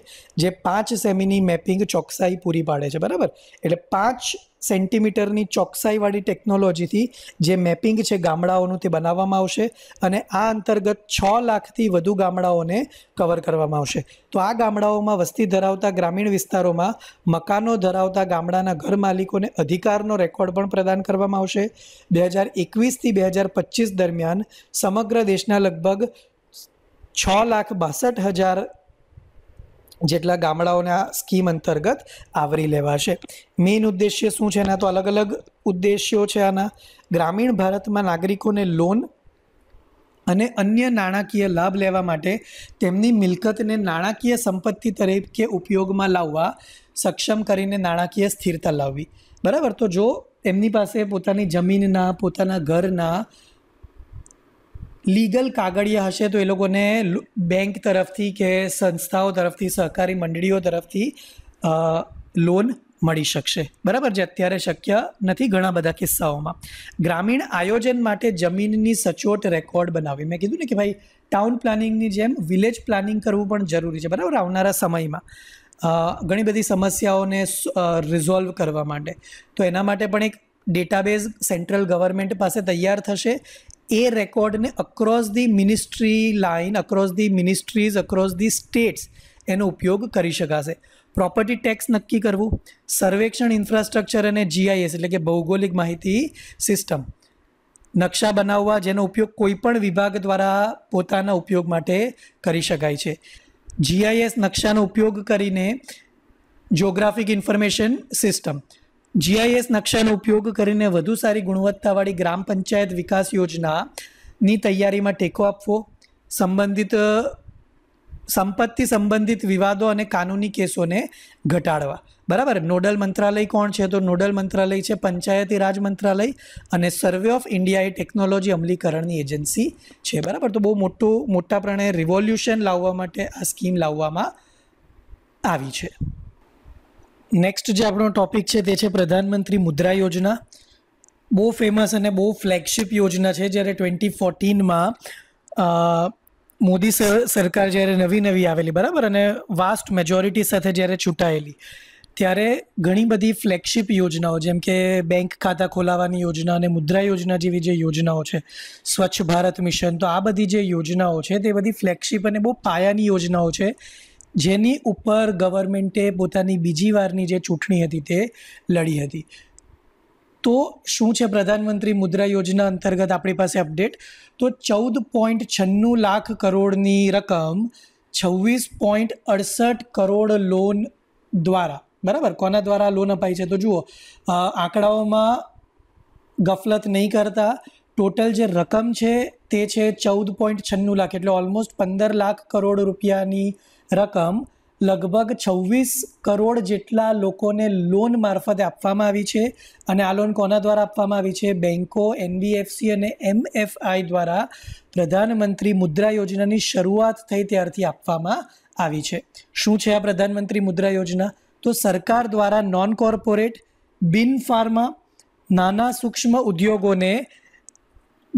જે પાંચ સેમીની મેપિંગ ચોકસાઈ પૂરી પાડે છે બરાબર એટલે પાંચ સેન્ટીમીટરની ચોકસાઈવાળી ટેકનોલોજીથી જે મેપિંગ છે ગામડાઓનું તે બનાવવામાં આવશે અને આ અંતર્ગત છ લાખથી વધુ ગામડાઓને કવર કરવામાં આવશે તો આ ગામડાઓમાં વસ્તી ધરાવતા ગ્રામીણ વિસ્તારોમાં મકાનો ધરાવતા ગામડાના ઘર માલિકોને અધિકારનો રેકોર્ડ પણ પ્રદાન કરવામાં આવશે બે હજાર એકવીસથી બે હજાર પચીસ દરમિયાન સમગ્ર દેશના લગભગ છ લાખ બાસઠ હજાર જેટલા ગામડાઓના સ્કીમ અંતર્ગત આવરી લેવાશે મેઇન ઉદ્દેશ્ય શું છે એના તો અલગ અલગ ઉદ્દેશ્યો છે આના ગ્રામીણ ભારતમાં નાગરિકોને લોન અને અન્ય નાણાકીય લાભ લેવા માટે તેમની મિલકતને નાણાકીય સંપત્તિ તરીકે ઉપયોગમાં લાવવા સક્ષમ કરીને નાણાકીય સ્થિરતા લાવવી બરાબર તો જો એમની પાસે પોતાની જમીનના પોતાના ઘરના લીગલ કાગળિયા હશે તો એ લોકોને બેંક તરફથી કે સંસ્થાઓ તરફથી સહકારી મંડળીઓ તરફથી લોન મળી શકશે બરાબર જે અત્યારે શક્ય નથી ઘણા બધા કિસ્સાઓમાં ગ્રામીણ આયોજન માટે જમીનની સચોટ રેકોર્ડ બનાવવી મેં કીધું ને કે ભાઈ ટાઉન પ્લાનિંગની જેમ વિલેજ પ્લાનિંગ કરવું પણ જરૂરી છે બરાબર આવનારા સમયમાં ઘણી બધી સમસ્યાઓને રિઝોલ્વ કરવા માટે તો એના માટે પણ એક ડેટાબેઝ સેન્ટ્રલ ગવર્મેન્ટ પાસે તૈયાર થશે એ રેકોર્ડને across the ministry line across the ministries across the states એનો ઉપયોગ કરી શકાશે પ્રોપર્ટી ટેક્સ નક્કી કરવું સર્વેક્ષણ ઇન્ફ્રાસ્ટ્રક્ચર અને જીઆઈએસ એટલે કે ભૌગોલિક માહિતી સિસ્ટમ નકશા બનાવવા જેનો ઉપયોગ કોઈપણ વિભાગ દ્વારા પોતાના ઉપયોગ માટે કરી શકાય છે જીઆઈએસ નકશાનો ઉપયોગ કરીને જ્યોગ્રાફિક ઇન્ફોર્મેશન સિસ્ટમ જીઆઈએસ નકશાનો ઉપયોગ કરીને વધુ સારી ગુણવત્તાવાળી ગ્રામ પંચાયત વિકાસ યોજનાની તૈયારીમાં ટેકો આપવો સંબંધિત સંપત્તિ સંબંધિત વિવાદો અને કાનૂની કેસોને ઘટાડવા બરાબર નોડલ મંત્રાલય કોણ છે તો નોડલ મંત્રાલય છે પંચાયતી રાજ મંત્રાલય અને સર્વે ઓફ ઇન્ડિયા એ ટેકનોલોજી અમલીકરણની એજન્સી છે બરાબર તો બહુ મોટું મોટા પ્રમાણે રિવોલ્યુશન લાવવા માટે આ સ્કીમ લાવવામાં આવી છે નેક્સ્ટ જે આપણો ટૉપિક છે તે છે પ્રધાનમંત્રી મુદ્રા યોજના બહુ ફેમસ અને બહુ ફ્લેગશિપ યોજના છે જ્યારે ટ્વેન્ટી ફોર્ટીનમાં મોદી સરકાર જ્યારે નવી નવી આવેલી બરાબર અને વાસ્ટ મેજોરિટી સાથે જ્યારે ચૂંટાયેલી ત્યારે ઘણી બધી ફ્લેગશિપ યોજનાઓ જેમ કે બેંક ખાતા ખોલાવાની યોજના અને મુદ્રા યોજના જેવી જે યોજનાઓ છે સ્વચ્છ ભારત મિશન તો આ બધી જે યોજનાઓ છે તે બધી ફ્લેગશિપ અને બહુ પાયાની યોજનાઓ છે જેની ઉપર ગવર્મેન્ટે પોતાની બીજી વારની જે ચૂંટણી હતી તે લડી હતી તો શું છે પ્રધાનમંત્રી મુદ્રા યોજના અંતર્ગત આપણી પાસે અપડેટ તો ચૌદ પોઈન્ટ છન્નું લાખ કરોડની રકમ છવ્વીસ પોઈન્ટ અડસઠ કરોડ લોન દ્વારા બરાબર કોના દ્વારા લોન અપાઈ છે તો જુઓ આંકડાઓમાં ગફલત નહીં કરતા ટોટલ જે રકમ છે તે છે ચૌદ પોઈન્ટ છન્નું લાખ એટલે ઓલમોસ્ટ પંદર લાખ કરોડ રૂપિયાની રકમ લગભગ છવ્વીસ કરોડ જેટલા લોકોને લોન મારફતે આપવામાં આવી છે અને આ લોન કોના દ્વારા આપવામાં આવી છે બેન્કો એનબીએફસી અને એમએફઆઈ દ્વારા પ્રધાનમંત્રી મુદ્રા યોજનાની શરૂઆત થઈ ત્યારથી આપવામાં આવી છે શું છે આ પ્રધાનમંત્રી મુદ્રા યોજના તો સરકાર દ્વારા નોન કોર્પોરેટ બિન ફાર્મા નાના સૂક્ષ્મ ઉદ્યોગોને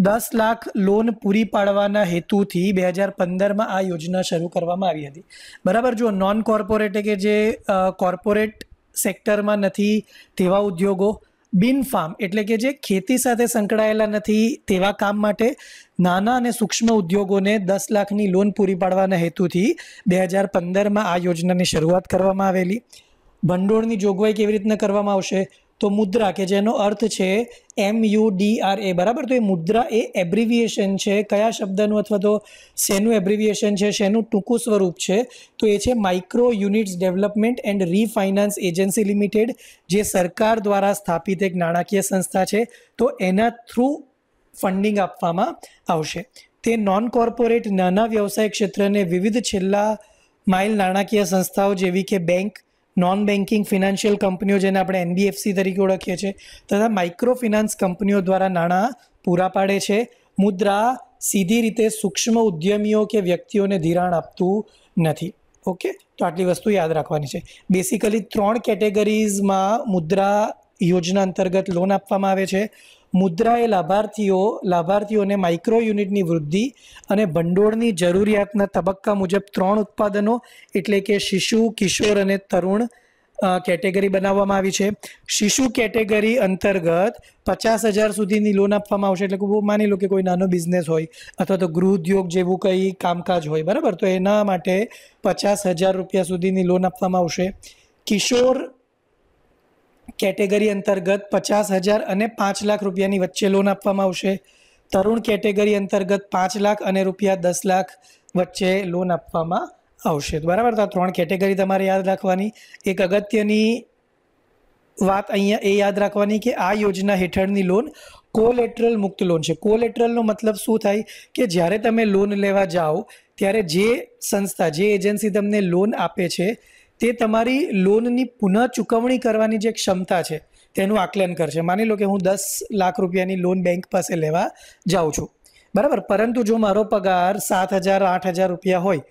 દસ લાખ લોન પૂરી પાડવાના હેતુથી બે હજાર પંદરમાં આ યોજના શરૂ કરવામાં આવી હતી બરાબર જો નોન કોર્પોરેટ કે જે કોર્પોરેટ સેક્ટરમાં નથી તેવા ઉદ્યોગો બિન ફાર્મ એટલે કે જે ખેતી સાથે સંકળાયેલા નથી તેવા કામ માટે નાના અને સૂક્ષ્મ ઉદ્યોગોને દસ લાખની લોન પૂરી પાડવાના હેતુથી બે હજાર પંદરમાં આ યોજનાની શરૂઆત કરવામાં આવેલી ભંડોળની જોગવાઈ કેવી રીતના કરવામાં આવશે તો મુદ્રા કે જેનો અર્થ છે M U D R A બરાબર તો એ મુદ્રા એ એબ્રિવિએશન છે કયા શબ્દનું અથવા તો શેનું એબ્રિવિએશન છે શેનું ટૂંકું સ્વરૂપ છે તો એ છે micro units development and refinance agency limited જે સરકાર દ્વારા સ્થાપિત એક નાણાકીય સંસ્થા છે તો એના થ્રુ ફંડિંગ આપવામાં આવશે તે નોન કોર્પોરેટ નાના વ્યવસાય ક્ષેત્રને વિવિધ છેલ્લા માઇલ નાણાકીય સંસ્થાઓ જેવી કે બેંક નોન બેન્કિંગ ફિનાન્શિયલ કંપનીઓ જેને આપણે એનબીએફસી તરીકે ઓળખીએ છીએ તથા માઇક્રો ફિનાન્સ કંપનીઓ દ્વારા નાણાં પૂરા પાડે છે મુદ્રા સીધી રીતે સૂક્ષ્મ ઉદ્યમીઓ કે વ્યક્તિઓને ધિરાણ આપતું નથી ઓકે તો આટલી વસ્તુ યાદ રાખવાની છે બેસિકલી ત્રણ કેટેગરીઝમાં મુદ્રા યોજના અંતર્ગત લોન આપવામાં આવે છે મુદ્રા એ લાભાર્થીઓ લાભાર્થીઓને માઇક્રો યુનિટની વૃદ્ધિ અને ભંડોળની જરૂરિયાતના તબક્કા મુજબ ત્રણ ઉત્પાદનો એટલે કે શિશુ કિશોર અને તરુણ કેટેગરી બનાવવામાં આવી છે શિશુ કેટેગરી અંતર્ગત પચાસ હજાર સુધીની લોન આપવામાં આવશે એટલે કે માની લો કે કોઈ નાનો બિઝનેસ હોય અથવા તો ગૃહ ઉદ્યોગ જેવું કંઈ કામકાજ હોય બરાબર તો એના માટે પચાસ હજાર રૂપિયા સુધીની લોન આપવામાં આવશે કિશોર કેટેગરી અંતર્ગત પચાસ હજાર અને પાંચ લાખ રૂપિયાની વચ્ચે લોન આપવામાં આવશે તરુણ કેટેગરી અંતર્ગત પાંચ લાખ અને રૂપિયા દસ લાખ વચ્ચે લોન આપવામાં આવશે બરાબર તો આ ત્રણ કેટેગરી તમારે યાદ રાખવાની એક અગત્યની વાત અહીંયા એ યાદ રાખવાની કે આ યોજના હેઠળની લોન કોલેટરલ મુક્ત લોન છે કોલેટરલનો મતલબ શું થાય કે જ્યારે તમે લોન લેવા જાઓ ત્યારે જે સંસ્થા જે એજન્સી તમને લોન આપે છે તે તમારી લોનની પુનઃ ચૂકવણી કરવાની જે ક્ષમતા છે તેનું આકલન કરશે માની લો કે હું દસ લાખ રૂપિયાની લોન બેંક પાસે લેવા જાઉં છું બરાબર પરંતુ જો મારો પગાર સાત હજાર આઠ હજાર રૂપિયા હોય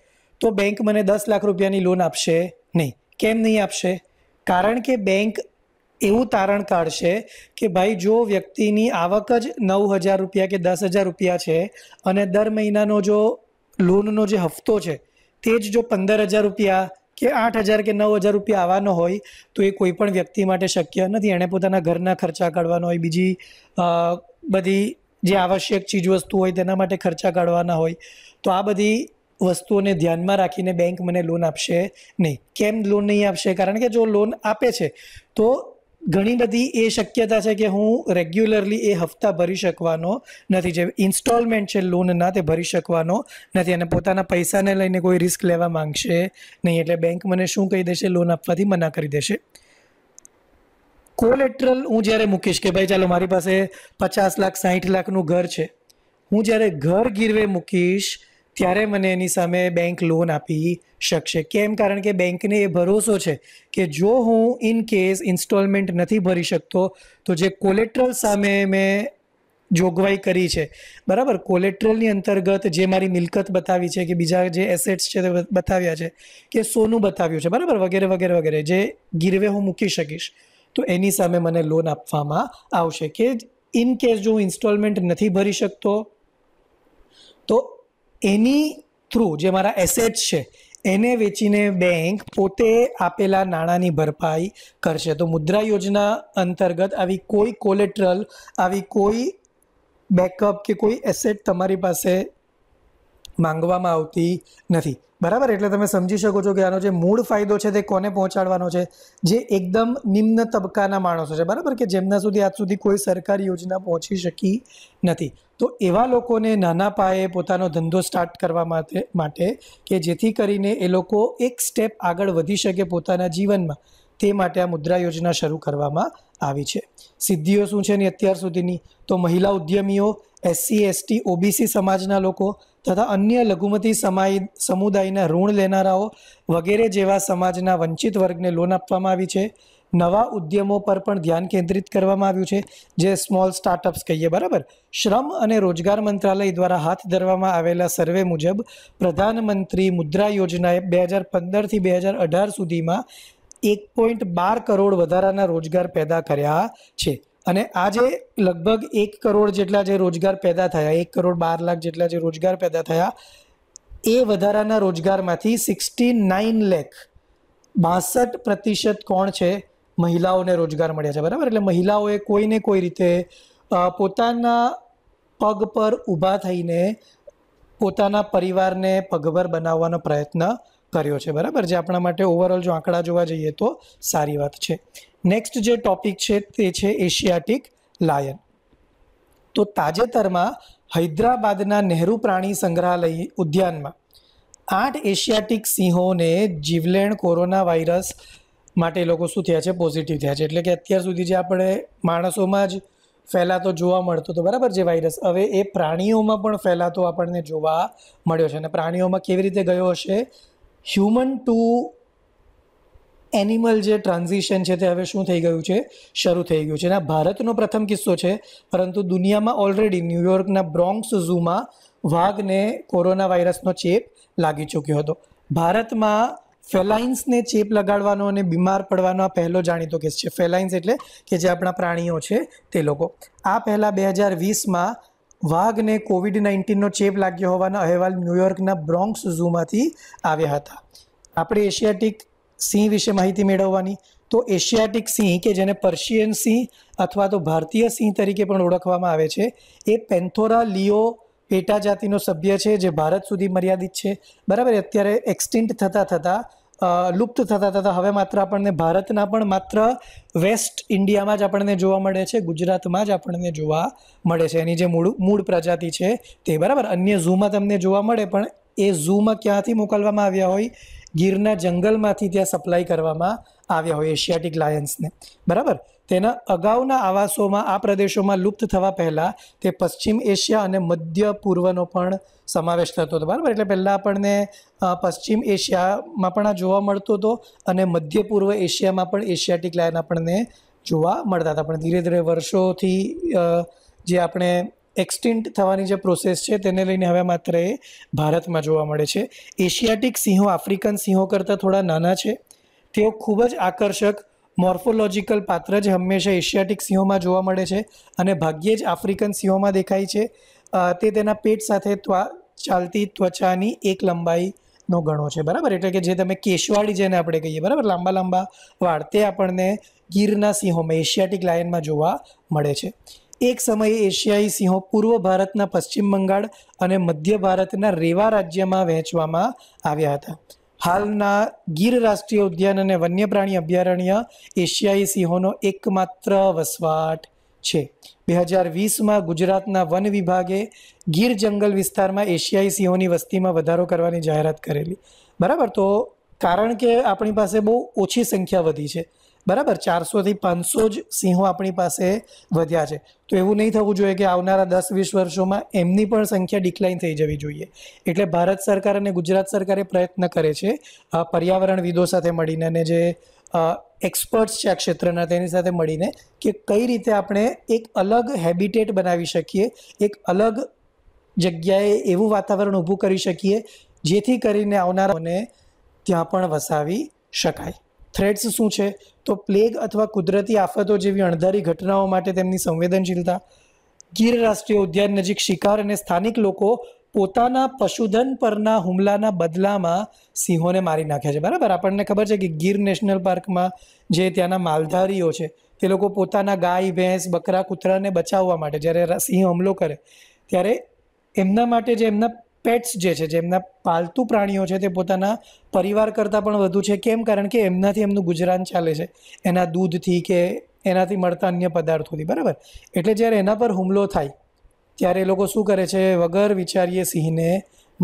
તો બેંક મને દસ લાખ રૂપિયાની લોન આપશે નહીં કેમ નહીં આપશે કારણ કે બેંક એવું તારણ કાઢશે કે ભાઈ જો વ્યક્તિની આવક જ નવ હજાર રૂપિયા કે દસ હજાર રૂપિયા છે અને દર મહિનાનો જો લોનનો જે હપ્તો છે તે જ જો પંદર હજાર રૂપિયા કે આઠ હજાર કે નવ હજાર રૂપિયા આવવાનો હોય તો એ કોઈ પણ વ્યક્તિ માટે શક્ય નથી એણે પોતાના ઘરના ખર્ચા કાઢવાનો હોય બીજી બધી જે આવશ્યક ચીજવસ્તુ હોય તેના માટે ખર્ચા કાઢવાના હોય તો આ બધી વસ્તુઓને ધ્યાનમાં રાખીને બેંક મને લોન આપશે નહીં કેમ લોન નહીં આપશે કારણ કે જો લોન આપે છે તો ઘણી બધી એ શક્યતા છે કે હું રેગ્યુલરલી એ હપ્તા ભરી શકવાનો નથી જે ઇન્સ્ટોલમેન્ટ છે લોનના તે ભરી શકવાનો નથી અને પોતાના પૈસાને લઈને કોઈ રિસ્ક લેવા માંગશે નહીં એટલે બેંક મને શું કહી દેશે લોન આપવાથી મના કરી દેશે કોલેટરલ હું જ્યારે મૂકીશ કે ભાઈ ચાલો મારી પાસે પચાસ લાખ સાહીઠ લાખનું ઘર છે હું જ્યારે ઘર ગીરવે મૂકીશ ત્યારે મને એની સામે બેંક લોન આપી શકશે કેમ કારણ કે બેંકને એ ભરોસો છે કે જો હું ઇન કેસ ઇન્સ્ટોલમેન્ટ નથી ભરી શકતો તો જે કોલેટ્રલ સામે મેં જોગવાઈ કરી છે બરાબર કોલેટ્રલની અંતર્ગત જે મારી મિલકત બતાવી છે કે બીજા જે એસેટ્સ છે તે બતાવ્યા છે કે સોનું બતાવ્યું છે બરાબર વગેરે વગેરે વગેરે જે ગીરવે હું મૂકી શકીશ તો એની સામે મને લોન આપવામાં આવશે કે ઇન કેસ જો હું ઇન્સ્ટોલમેન્ટ નથી ભરી શકતો તો એની થ્રુ જે મારા એસેટ્સ છે એને વેચીને બેંક પોતે આપેલા નાણાંની ભરપાઈ કરશે તો મુદ્રા યોજના અંતર્ગત આવી કોઈ કોલેટરલ આવી કોઈ બેકઅપ કે કોઈ એસેટ તમારી પાસે માંગવામાં આવતી નથી બરાબર એટલે તમે સમજી શકો છો કે આનો જે મૂળ ફાયદો છે તે કોને પહોંચાડવાનો છે જે એકદમ નિમ્ન તબક્કાના માણસો છે બરાબર કે જેમના સુધી આજ સુધી કોઈ સરકારી યોજના પહોંચી શકી નથી તો એવા લોકોને નાના પાયે પોતાનો ધંધો સ્ટાર્ટ કરવા માટે માટે કે જેથી કરીને એ લોકો એક સ્ટેપ આગળ વધી શકે પોતાના જીવનમાં તે માટે આ મુદ્રા યોજના શરૂ કરવામાં આવી છે સિદ્ધિઓ શું છે ને અત્યાર સુધીની તો મહિલા ઉદ્યમીઓ એસસી એસટી ઓબીસી સમાજના લોકો તથા અન્ય લઘુમતી સમાય સમુદાયના ઋણ લેનારાઓ વગેરે જેવા સમાજના વંચિત વર્ગને લોન આપવામાં આવી છે નવા ઉદ્યમો પર પણ ધ્યાન કેન્દ્રિત કરવામાં આવ્યું છે જે સ્મોલ સ્ટાર્ટઅપ્સ કહીએ બરાબર શ્રમ અને રોજગાર મંત્રાલય દ્વારા હાથ ધરવામાં આવેલા સર્વે મુજબ પ્રધાનમંત્રી મુદ્રા યોજનાએ બે હજાર પંદરથી બે હજાર અઢાર સુધીમાં એક પોઈન્ટ બાર કરોડ વધારાના રોજગાર પેદા કર્યા છે અને આજે લગભગ એક કરોડ જેટલા જે રોજગાર પેદા થયા એક કરોડ બાર લાખ જેટલા જે રોજગાર પેદા થયા એ વધારાના રોજગારમાંથી સિક્સટી નાઇન લેખ બાસઠ પ્રતિશત કોણ છે મહિલાઓને રોજગાર મળ્યા છે બરાબર એટલે મહિલાઓએ કોઈને કોઈ રીતે પોતાના પગ પર ઊભા થઈને પોતાના પરિવારને પગભર બનાવવાનો પ્રયત્ન કર્યો છે બરાબર જે આપણા માટે ઓવરઓલ જો આંકડા જોવા જઈએ તો સારી વાત છે નેક્સ્ટ જે ટોપિક છે તે છે એશિયાટિક લાયન તો તાજેતરમાં હૈદરાબાદના નહેરુ પ્રાણી સંગ્રહાલય ઉદ્યાનમાં આઠ એશિયાટિક સિંહોને જીવલેણ કોરોના વાયરસ માટે લોકો શું થયા છે પોઝિટિવ થયા છે એટલે કે અત્યાર સુધી જે આપણે માણસોમાં જ ફેલાતો જોવા મળતો હતો બરાબર જે વાયરસ હવે એ પ્રાણીઓમાં પણ ફેલાતો આપણને જોવા મળ્યો છે અને પ્રાણીઓમાં કેવી રીતે ગયો હશે હ્યુમન ટુ એનિમલ જે ટ્રાન્ઝિશન છે તે હવે શું થઈ ગયું છે શરૂ થઈ ગયું છે અને આ ભારતનો પ્રથમ કિસ્સો છે પરંતુ દુનિયામાં ઓલરેડી ન્યૂયોર્કના બ્રોન્ક્સ ઝૂમાં વાઘને કોરોના વાયરસનો ચેપ લાગી ચૂક્યો હતો ભારતમાં ફેલાઇન્સને ચેપ લગાડવાનો અને બીમાર પડવાનો આ પહેલો જાણીતો કેસ છે ફેલાઇન્સ એટલે કે જે આપણા પ્રાણીઓ છે તે લોકો આ પહેલાં બે હજાર વીસમાં વાઘને કોવિડ નાઇન્ટીનનો ચેપ લાગ્યો હોવાના અહેવાલ ન્યૂયોર્કના બ્રોન્ક્સ ઝૂમાંથી આવ્યા હતા આપણે એશિયાટિક સિંહ વિશે માહિતી મેળવવાની તો એશિયાટિક સિંહ કે જેને પર્શિયન સિંહ અથવા તો ભારતીય સિંહ તરીકે પણ ઓળખવામાં આવે છે એ પેન્થોરા લિયો પેટા જાતિનો સભ્ય છે જે ભારત સુધી મર્યાદિત છે બરાબર અત્યારે એક્સટિન્ટ થતાં થતાં લુપ્ત થતા થતાં હવે માત્ર આપણને ભારતના પણ માત્ર વેસ્ટ ઇન્ડિયામાં જ આપણને જોવા મળે છે ગુજરાતમાં જ આપણને જોવા મળે છે એની જે મૂળ મૂળ પ્રજાતિ છે તે બરાબર અન્ય ઝૂમાં તમને જોવા મળે પણ એ ઝૂમાં ક્યાંથી મોકલવામાં આવ્યા હોય ગીરના જંગલમાંથી ત્યાં સપ્લાય કરવામાં આવ્યા હોય એશિયાટિક લાયન્સને બરાબર તેના અગાઉના આવાસોમાં આ પ્રદેશોમાં લુપ્ત થવા પહેલાં તે પશ્ચિમ એશિયા અને મધ્ય પૂર્વનો પણ સમાવેશ થતો હતો બરાબર એટલે પહેલાં આપણને પશ્ચિમ એશિયામાં પણ આ જોવા મળતો હતો અને મધ્ય પૂર્વ એશિયામાં પણ એશિયાટિક લાયન આપણને જોવા મળતા હતા પણ ધીરે ધીરે વર્ષોથી જે આપણે એક્સટિન્ટ થવાની જે પ્રોસેસ છે તેને લઈને હવે માત્ર એ ભારતમાં જોવા મળે છે એશિયાટિક સિંહો આફ્રિકન સિંહો કરતાં થોડા નાના છે તેઓ ખૂબ જ આકર્ષક મોર્ફોલોજિકલ પાત્ર જ હંમેશા એશિયાટિક સિંહોમાં જોવા મળે છે અને ભાગ્યે જ આફ્રિકન સિંહોમાં દેખાય છે તે તેના પેટ સાથે ચાલતી ત્વચાની એક લંબાઈનો ગણો છે બરાબર એટલે કે જે તમે કેશવાળી જેને આપણે કહીએ બરાબર લાંબા લાંબા વાળ તે આપણને ગીરના સિંહોમાં એશિયાટિક લાયનમાં જોવા મળે છે એક સમયે એશિયાઈ સિંહો પૂર્વ ભારતના પશ્ચિમ બંગાળ અને મધ્ય ભારતના રેવા રાજ્યમાં વહેંચવામાં આવ્યા હતા હાલના ગીર રાષ્ટ્રીય ઉદ્યાન અને વન્યપ્રાણી અભયારણ્ય એશિયાઈ સિંહોનો એકમાત્ર વસવાટ છે બે હજાર વીસમાં ગુજરાતના વન વિભાગે ગીર જંગલ વિસ્તારમાં એશિયાઈ સિંહોની વસ્તીમાં વધારો કરવાની જાહેરાત કરેલી બરાબર તો કારણ કે આપણી પાસે બહુ ઓછી સંખ્યા વધી છે બરાબર ચારસોથી પાંચસો જ સિંહો આપણી પાસે વધ્યા છે તો એવું નહીં થવું જોઈએ કે આવનારા દસ વીસ વર્ષોમાં એમની પણ સંખ્યા ડિક્લાઇન થઈ જવી જોઈએ એટલે ભારત સરકાર અને ગુજરાત સરકારે પ્રયત્ન કરે છે પર્યાવરણવિદો સાથે મળીને અને જે એક્સપર્ટ્સ છે આ ક્ષેત્રના તેની સાથે મળીને કે કઈ રીતે આપણે એક અલગ હેબિટેટ બનાવી શકીએ એક અલગ જગ્યાએ એવું વાતાવરણ ઊભું કરી શકીએ જેથી કરીને આવનારાઓને ત્યાં પણ વસાવી શકાય થ્રેટ્સ શું છે તો પ્લેગ અથવા કુદરતી આફતો જેવી અણધારી ઘટનાઓ માટે તેમની સંવેદનશીલતા ગીર રાષ્ટ્રીય ઉદ્યાન નજીક શિકાર અને સ્થાનિક લોકો પોતાના પશુધન પરના હુમલાના બદલામાં સિંહોને મારી નાખ્યા છે બરાબર આપણને ખબર છે કે ગીર નેશનલ પાર્કમાં જે ત્યાંના માલધારીઓ છે તે લોકો પોતાના ગાય ભેંસ બકરા કૂતરાને બચાવવા માટે જ્યારે સિંહ હુમલો કરે ત્યારે એમના માટે જે એમના પેટ્સ જે છે જેમના પાલતુ પ્રાણીઓ છે તે પોતાના પરિવાર કરતાં પણ વધુ છે કેમ કારણ કે એમનાથી એમનું ગુજરાન ચાલે છે એના દૂધથી કે એનાથી મળતા અન્ય પદાર્થોથી બરાબર એટલે જ્યારે એના પર હુમલો થાય ત્યારે એ લોકો શું કરે છે વગર વિચારીએ સિંહને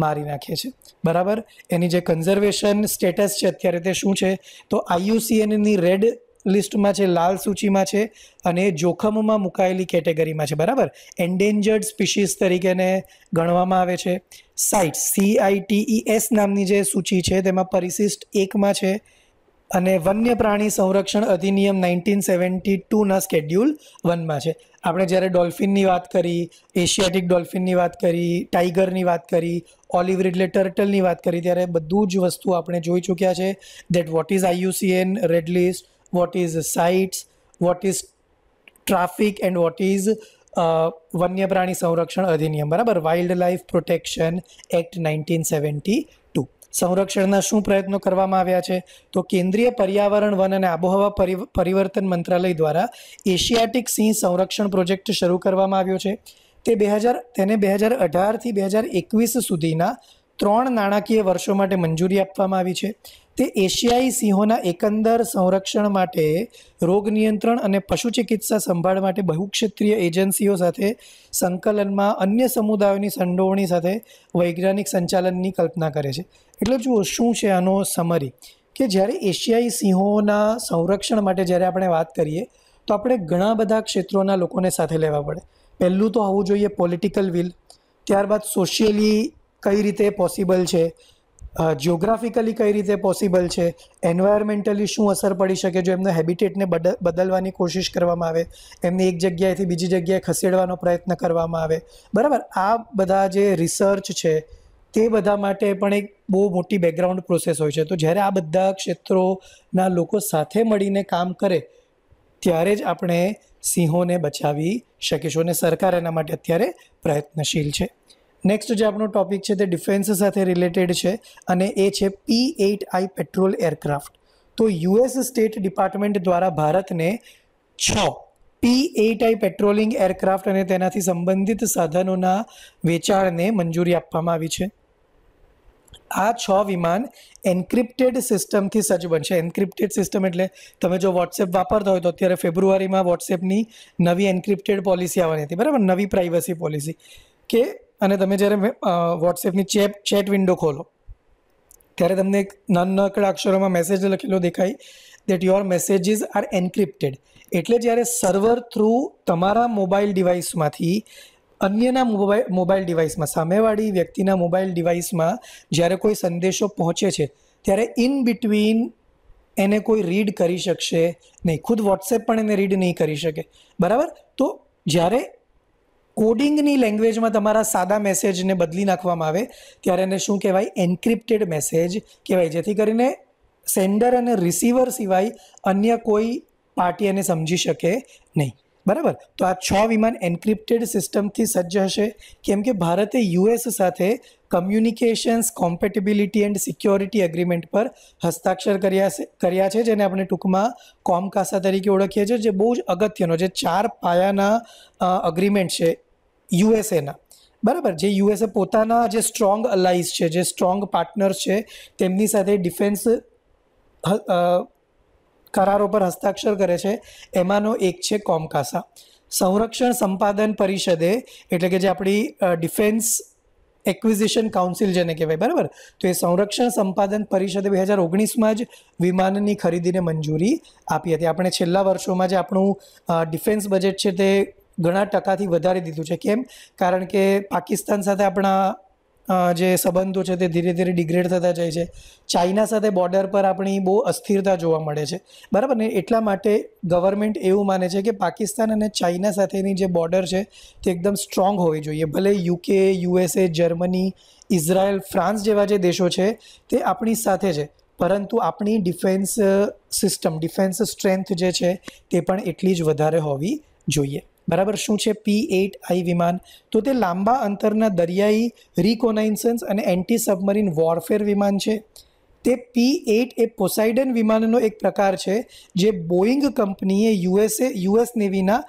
મારી નાખે છે બરાબર એની જે કન્ઝર્વેશન સ્ટેટસ છે અત્યારે તે શું છે તો આઈયુસીએનની રેડ લિસ્ટમાં છે લાલ સૂચિમાં છે અને જોખમમાં મુકાયેલી કેટેગરીમાં છે બરાબર એન્ડેન્જર્ડ સ્પીશીસ તરીકેને ગણવામાં આવે છે સાઇટ સીઆઈટીઈએસ e નામની જે સૂચિ છે તેમાં પરિશિષ્ટ એકમાં છે અને વન્ય પ્રાણી સંરક્ષણ અધિનિયમ નાઇન્ટીન સેવન્ટી ટુના સ્કેડ્યુલ વનમાં છે આપણે જ્યારે ડોલ્ફિનની વાત કરી એશિયાટિક ડોલ્ફિનની વાત કરી ટાઈગરની વાત કરી ઓલિવ એટલે ટર્ટલની વાત કરી ત્યારે બધું જ વસ્તુ આપણે જોઈ ચૂક્યા છે that what is IUCN red list what is sites, what is traffic and what is વન્ય પ્રાણી સંરક્ષણ અધિનિયમ બરાબર wildlife protection act nineteen seventy two સંરક્ષણના શું પ્રયત્નો કરવામાં આવ્યા છે તો કેન્દ્રીય પર્યાવરણ વન અને આબોહવા પરિવર્તન મંત્રાલય દ્વારા એશિયાટિક સિંહ સંરક્ષણ પ્રોજેક્ટ શરૂ કરવામાં આવ્યો છે તે બે હજાર તેને બે હજાર અઢારથી બે હજાર એકવીસ સુધીના ત્રણ નાણાકીય વર્ષો માટે મંજૂરી આપવામાં આવી છે તે એશિયાઈ સિંહોના એકંદર સંરક્ષણ માટે રોગ નિયંત્રણ અને પશુ ચિકિત્સા સંભાળ માટે બહુક્ષેત્રીય એજન્સીઓ સાથે સંકલનમાં અન્ય સમુદાયોની સંડોવણી સાથે વૈજ્ઞાનિક સંચાલનની કલ્પના કરે છે એટલે જુઓ શું છે આનો સમરી કે જ્યારે એશિયાઈ સિંહોના સંરક્ષણ માટે જ્યારે આપણે વાત કરીએ તો આપણે ઘણા બધા ક્ષેત્રોના લોકોને સાથે લેવા પડે પહેલું તો હોવું જોઈએ પોલિટિકલ વિલ ત્યારબાદ સોશિયલી કઈ રીતે પોસિબલ છે જિયોગ્રાફિકલી કઈ રીતે પોસિબલ છે એન્વાયરમેન્ટલી શું અસર પડી શકે જો એમના હેબિટેટને બદલવાની કોશિશ કરવામાં આવે એમને એક જગ્યાએથી બીજી જગ્યાએ ખસેડવાનો પ્રયત્ન કરવામાં આવે બરાબર આ બધા જે રિસર્ચ છે તે બધા માટે પણ એક બહુ મોટી બેકગ્રાઉન્ડ પ્રોસેસ હોય છે તો જ્યારે આ બધા ક્ષેત્રોના લોકો સાથે મળીને કામ કરે ત્યારે જ આપણે સિંહોને બચાવી શકીશું અને સરકાર એના માટે અત્યારે પ્રયત્નશીલ છે નેક્સ્ટ જે આપણો ટોપિક છે તે ડિફેન્સ સાથે રિલેટેડ છે અને એ છે P eight I patrol aircraft તો યુએસ સ્ટેટ ડિપાર્ટમેન્ટ દ્વારા ભારતને છ P eight I patrolling aircraft અને તેનાથી સંબંધિત સાધનોના વેચાણને મંજૂરી આપવામાં આવી છે આ છ વિમાન એન્ક્રિપ્ટેડ સિસ્ટમથી સજ્જ બનશે એન્ક્રિપ્ટેડ સિસ્ટમ એટલે તમે જો વોટ્સએપ વાપરતા હોય તો અત્યારે ફેબ્રુઆરીમાં વોટ્સએપની નવી એન્ક્રિપ્ટેડ પોલિસી આવવાની હતી બરાબર નવી પ્રાઇવસી પોલિસી કે અને તમે જ્યારે વોટ્સએપની ચેપ ચેટ વિન્ડો ખોલો ત્યારે તમને એક નાનકડા અક્ષરોમાં મેસેજ લખેલો દેખાય that your messages are encrypted એટલે જ્યારે સર્વર થ્રુ તમારા મોબાઈલ ડિવાઇસમાંથી અન્યના મોબાઈલ મોબાઈલ ડિવાઇસમાં સામેવાળી વ્યક્તિના મોબાઈલ ડિવાઇસમાં જ્યારે કોઈ સંદેશો પહોંચે છે ત્યારે ઇન બિટવીન એને કોઈ રીડ કરી શકશે નહીં ખુદ વોટ્સએપ પણ એને રીડ નહીં કરી શકે બરાબર તો જ્યારે કોડિંગની લેંગ્વેજમાં તમારા સાદા મેસેજને બદલી નાખવામાં આવે ત્યારે એને શું કહેવાય એન્ક્રિપ્ટેડ મેસેજ કહેવાય જેથી કરીને સેન્ડર અને રિસીવર સિવાય અન્ય કોઈ પાર્ટી એને સમજી શકે નહીં બરાબર તો આ છ વિમાન એન્ક્રિપ્ટેડ સિસ્ટમથી સજ્જ હશે કેમ કે ભારતે યુએસ સાથે communications compatibility and security agreement પર હસ્તાક્ષર કર્યા છે કર્યા છે જેને આપણે ટૂંકમાં કોમકાસા તરીકે ઓળખીએ છીએ જે બહુ જ અગત્યનો જે ચાર પાયાના અગ્રીમેન્ટ છે યુએસએના બરાબર જે યુએસએ પોતાના જે સ્ટ્રોંગ અલાઇઝ છે જે સ્ટ્રોંગ પાર્ટનર્સ છે તેમની સાથે ડિફેન્સ કરારો પર હસ્તાક્ષર કરે છે એમાંનો એક છે કોમકાસા સંરક્ષણ સંપાદન પરિષદે એટલે કે જે આપણી ડિફેન્સ એક્વિઝિશન કાઉન્સિલ જેને કહેવાય બરાબર તો એ સંરક્ષણ સંપાદન પરિષદે બે હજાર ઓગણીસમાં જ વિમાનની ખરીદીને મંજૂરી આપી હતી આપણે છેલ્લા વર્ષોમાં જે આપણું ડિફેન્સ બજેટ છે તે ઘણા ટકાથી વધારી દીધું છે કેમ કારણ કે પાકિસ્તાન સાથે આપણા જે સંબંધો છે તે ધીરે ધીરે ડિગ્રેડ થતા જાય છે ચાઇના સાથે બોર્ડર પર આપણી બહુ અસ્થિરતા જોવા મળે છે બરાબર ને એટલા માટે ગવર્મેન્ટ એવું માને છે કે પાકિસ્તાન અને ચાઇના સાથેની જે બોર્ડર છે તે એકદમ સ્ટ્રોંગ હોવી જોઈએ ભલે UK USA Germany Israel France જેવા જે દેશો છે તે આપણી સાથે છે પરંતુ આપણી ડિફેન્સ સિસ્ટમ ડિફેન્સ સ્ટ્રેન્થ જે છે તે પણ એટલી જ વધારે હોવી જોઈએ બરાબર શું છે પી એટ આઈ વિમાન તો તે લાંબા અંતરના દરિયાઈ રિકોનાઇન્સન્સ અને એન્ટી સબમરીન વોરફેર વિમાન છે તે પી એટ એ પોસાઇડન વિમાનનો એક પ્રકાર છે જે બોઈંગ કંપનીએ યુએસએ યુએસ નેવીના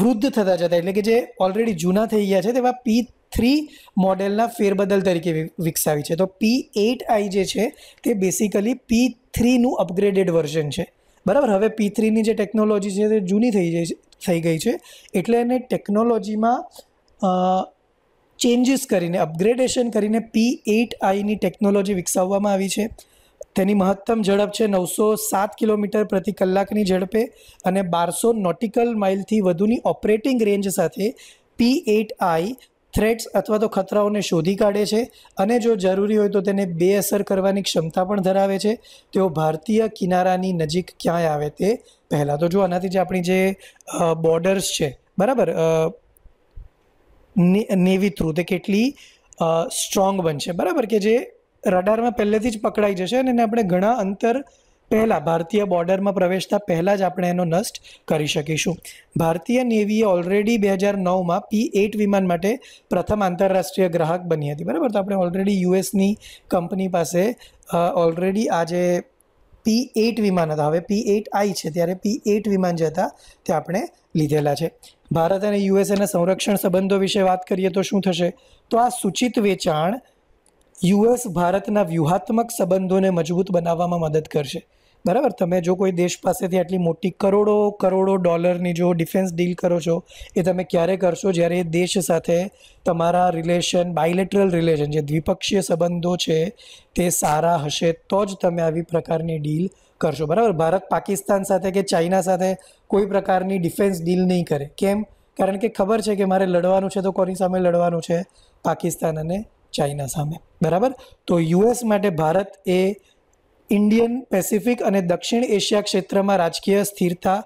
વૃદ્ધ થતા જતા એટલે કે જે ઓલરેડી જૂના થઈ ગયા છે તેવા પી થ્રી મોડેલના ફેરબદલ તરીકે વિકસાવી છે તો પી એટ આઈ જે છે તે બેસિકલી પી થ્રીનું અપગ્રેડેડ વર્ઝન છે બરાબર હવે પી થ્રીની જે ટેકનોલોજી છે તે જૂની થઈ જાય છે થઈ ગઈ છે એટલે એને ટેકનોલોજીમાં ચેન્જીસ કરીને અપગ્રેડેશન કરીને પી એઇટ આઈની ટેકનોલોજી વિકસાવવામાં આવી છે તેની મહત્તમ ઝડપ છે નવસો સાત કિલોમીટર પ્રતિ કલાકની ઝડપે અને બારસો નોટિકલ માઇલથી વધુની ઓપરેટિંગ રેન્જ સાથે પી એઇટ આઈ થ્રેટ્સ અથવા તો ખતરાઓને શોધી કાઢે છે અને જો જરૂરી હોય તો તેને બેઅસર કરવાની ક્ષમતા પણ ધરાવે છે તેઓ ભારતીય કિનારાની નજીક ક્યાંય આવે તે પહેલાં તો જો આનાથી જે આપણી જે બોર્ડર્સ છે બરાબર નેવી થ્રુ તે કેટલી સ્ટ્રોંગ બનશે બરાબર કે જે રડારમાં પહેલેથી જ પકડાઈ જશે અને એને આપણે ઘણા અંતર પહેલાં ભારતીય બોર્ડરમાં પ્રવેશતા પહેલાં જ આપણે એનો નષ્ટ કરી શકીશું ભારતીય નેવીએ ઓલરેડી બે હજાર નવમાં પી એટ વિમાન માટે પ્રથમ આંતરરાષ્ટ્રીય ગ્રાહક બની હતી બરાબર તો આપણે ઓલરેડી યુએસની કંપની પાસે ઓલરેડી આજે પી એટ વિમાન હતા હવે પી એટ આઈ છે ત્યારે પી એટ વિમાન જે હતા તે આપણે લીધેલા છે ભારત અને યુએસએના સંરક્ષણ સંબંધો વિશે વાત કરીએ તો શું થશે તો આ સૂચિત વેચાણ યુએસ ભારતના વ્યૂહાત્મક સંબંધોને મજબૂત બનાવવામાં મદદ કરશે બરાબર તમે જો કોઈ દેશ પાસેથી આટલી મોટી કરોડો કરોડો ડોલરની જો ડિફેન્સ ડીલ કરો છો એ તમે ક્યારે કરશો જ્યારે એ દેશ સાથે તમારા રિલેશન બાયલેટરલ રિલેશન જે દ્વિપક્ષીય સંબંધો છે તે સારા હશે તો જ તમે આવી પ્રકારની ડીલ કરશો બરાબર ભારત પાકિસ્તાન સાથે કે ચાઇના સાથે કોઈ પ્રકારની ડિફેન્સ ડીલ નહીં કરે કેમ કારણ કે ખબર છે કે મારે લડવાનું છે તો કોની સામે લડવાનું છે પાકિસ્તાન અને ચાઇના સામે બરાબર તો યુએસ માટે ભારત એ ઇન્ડિયન પેસિફિક અને દક્ષિણ એશિયા ક્ષેત્રમાં રાજકીય સ્થિરતા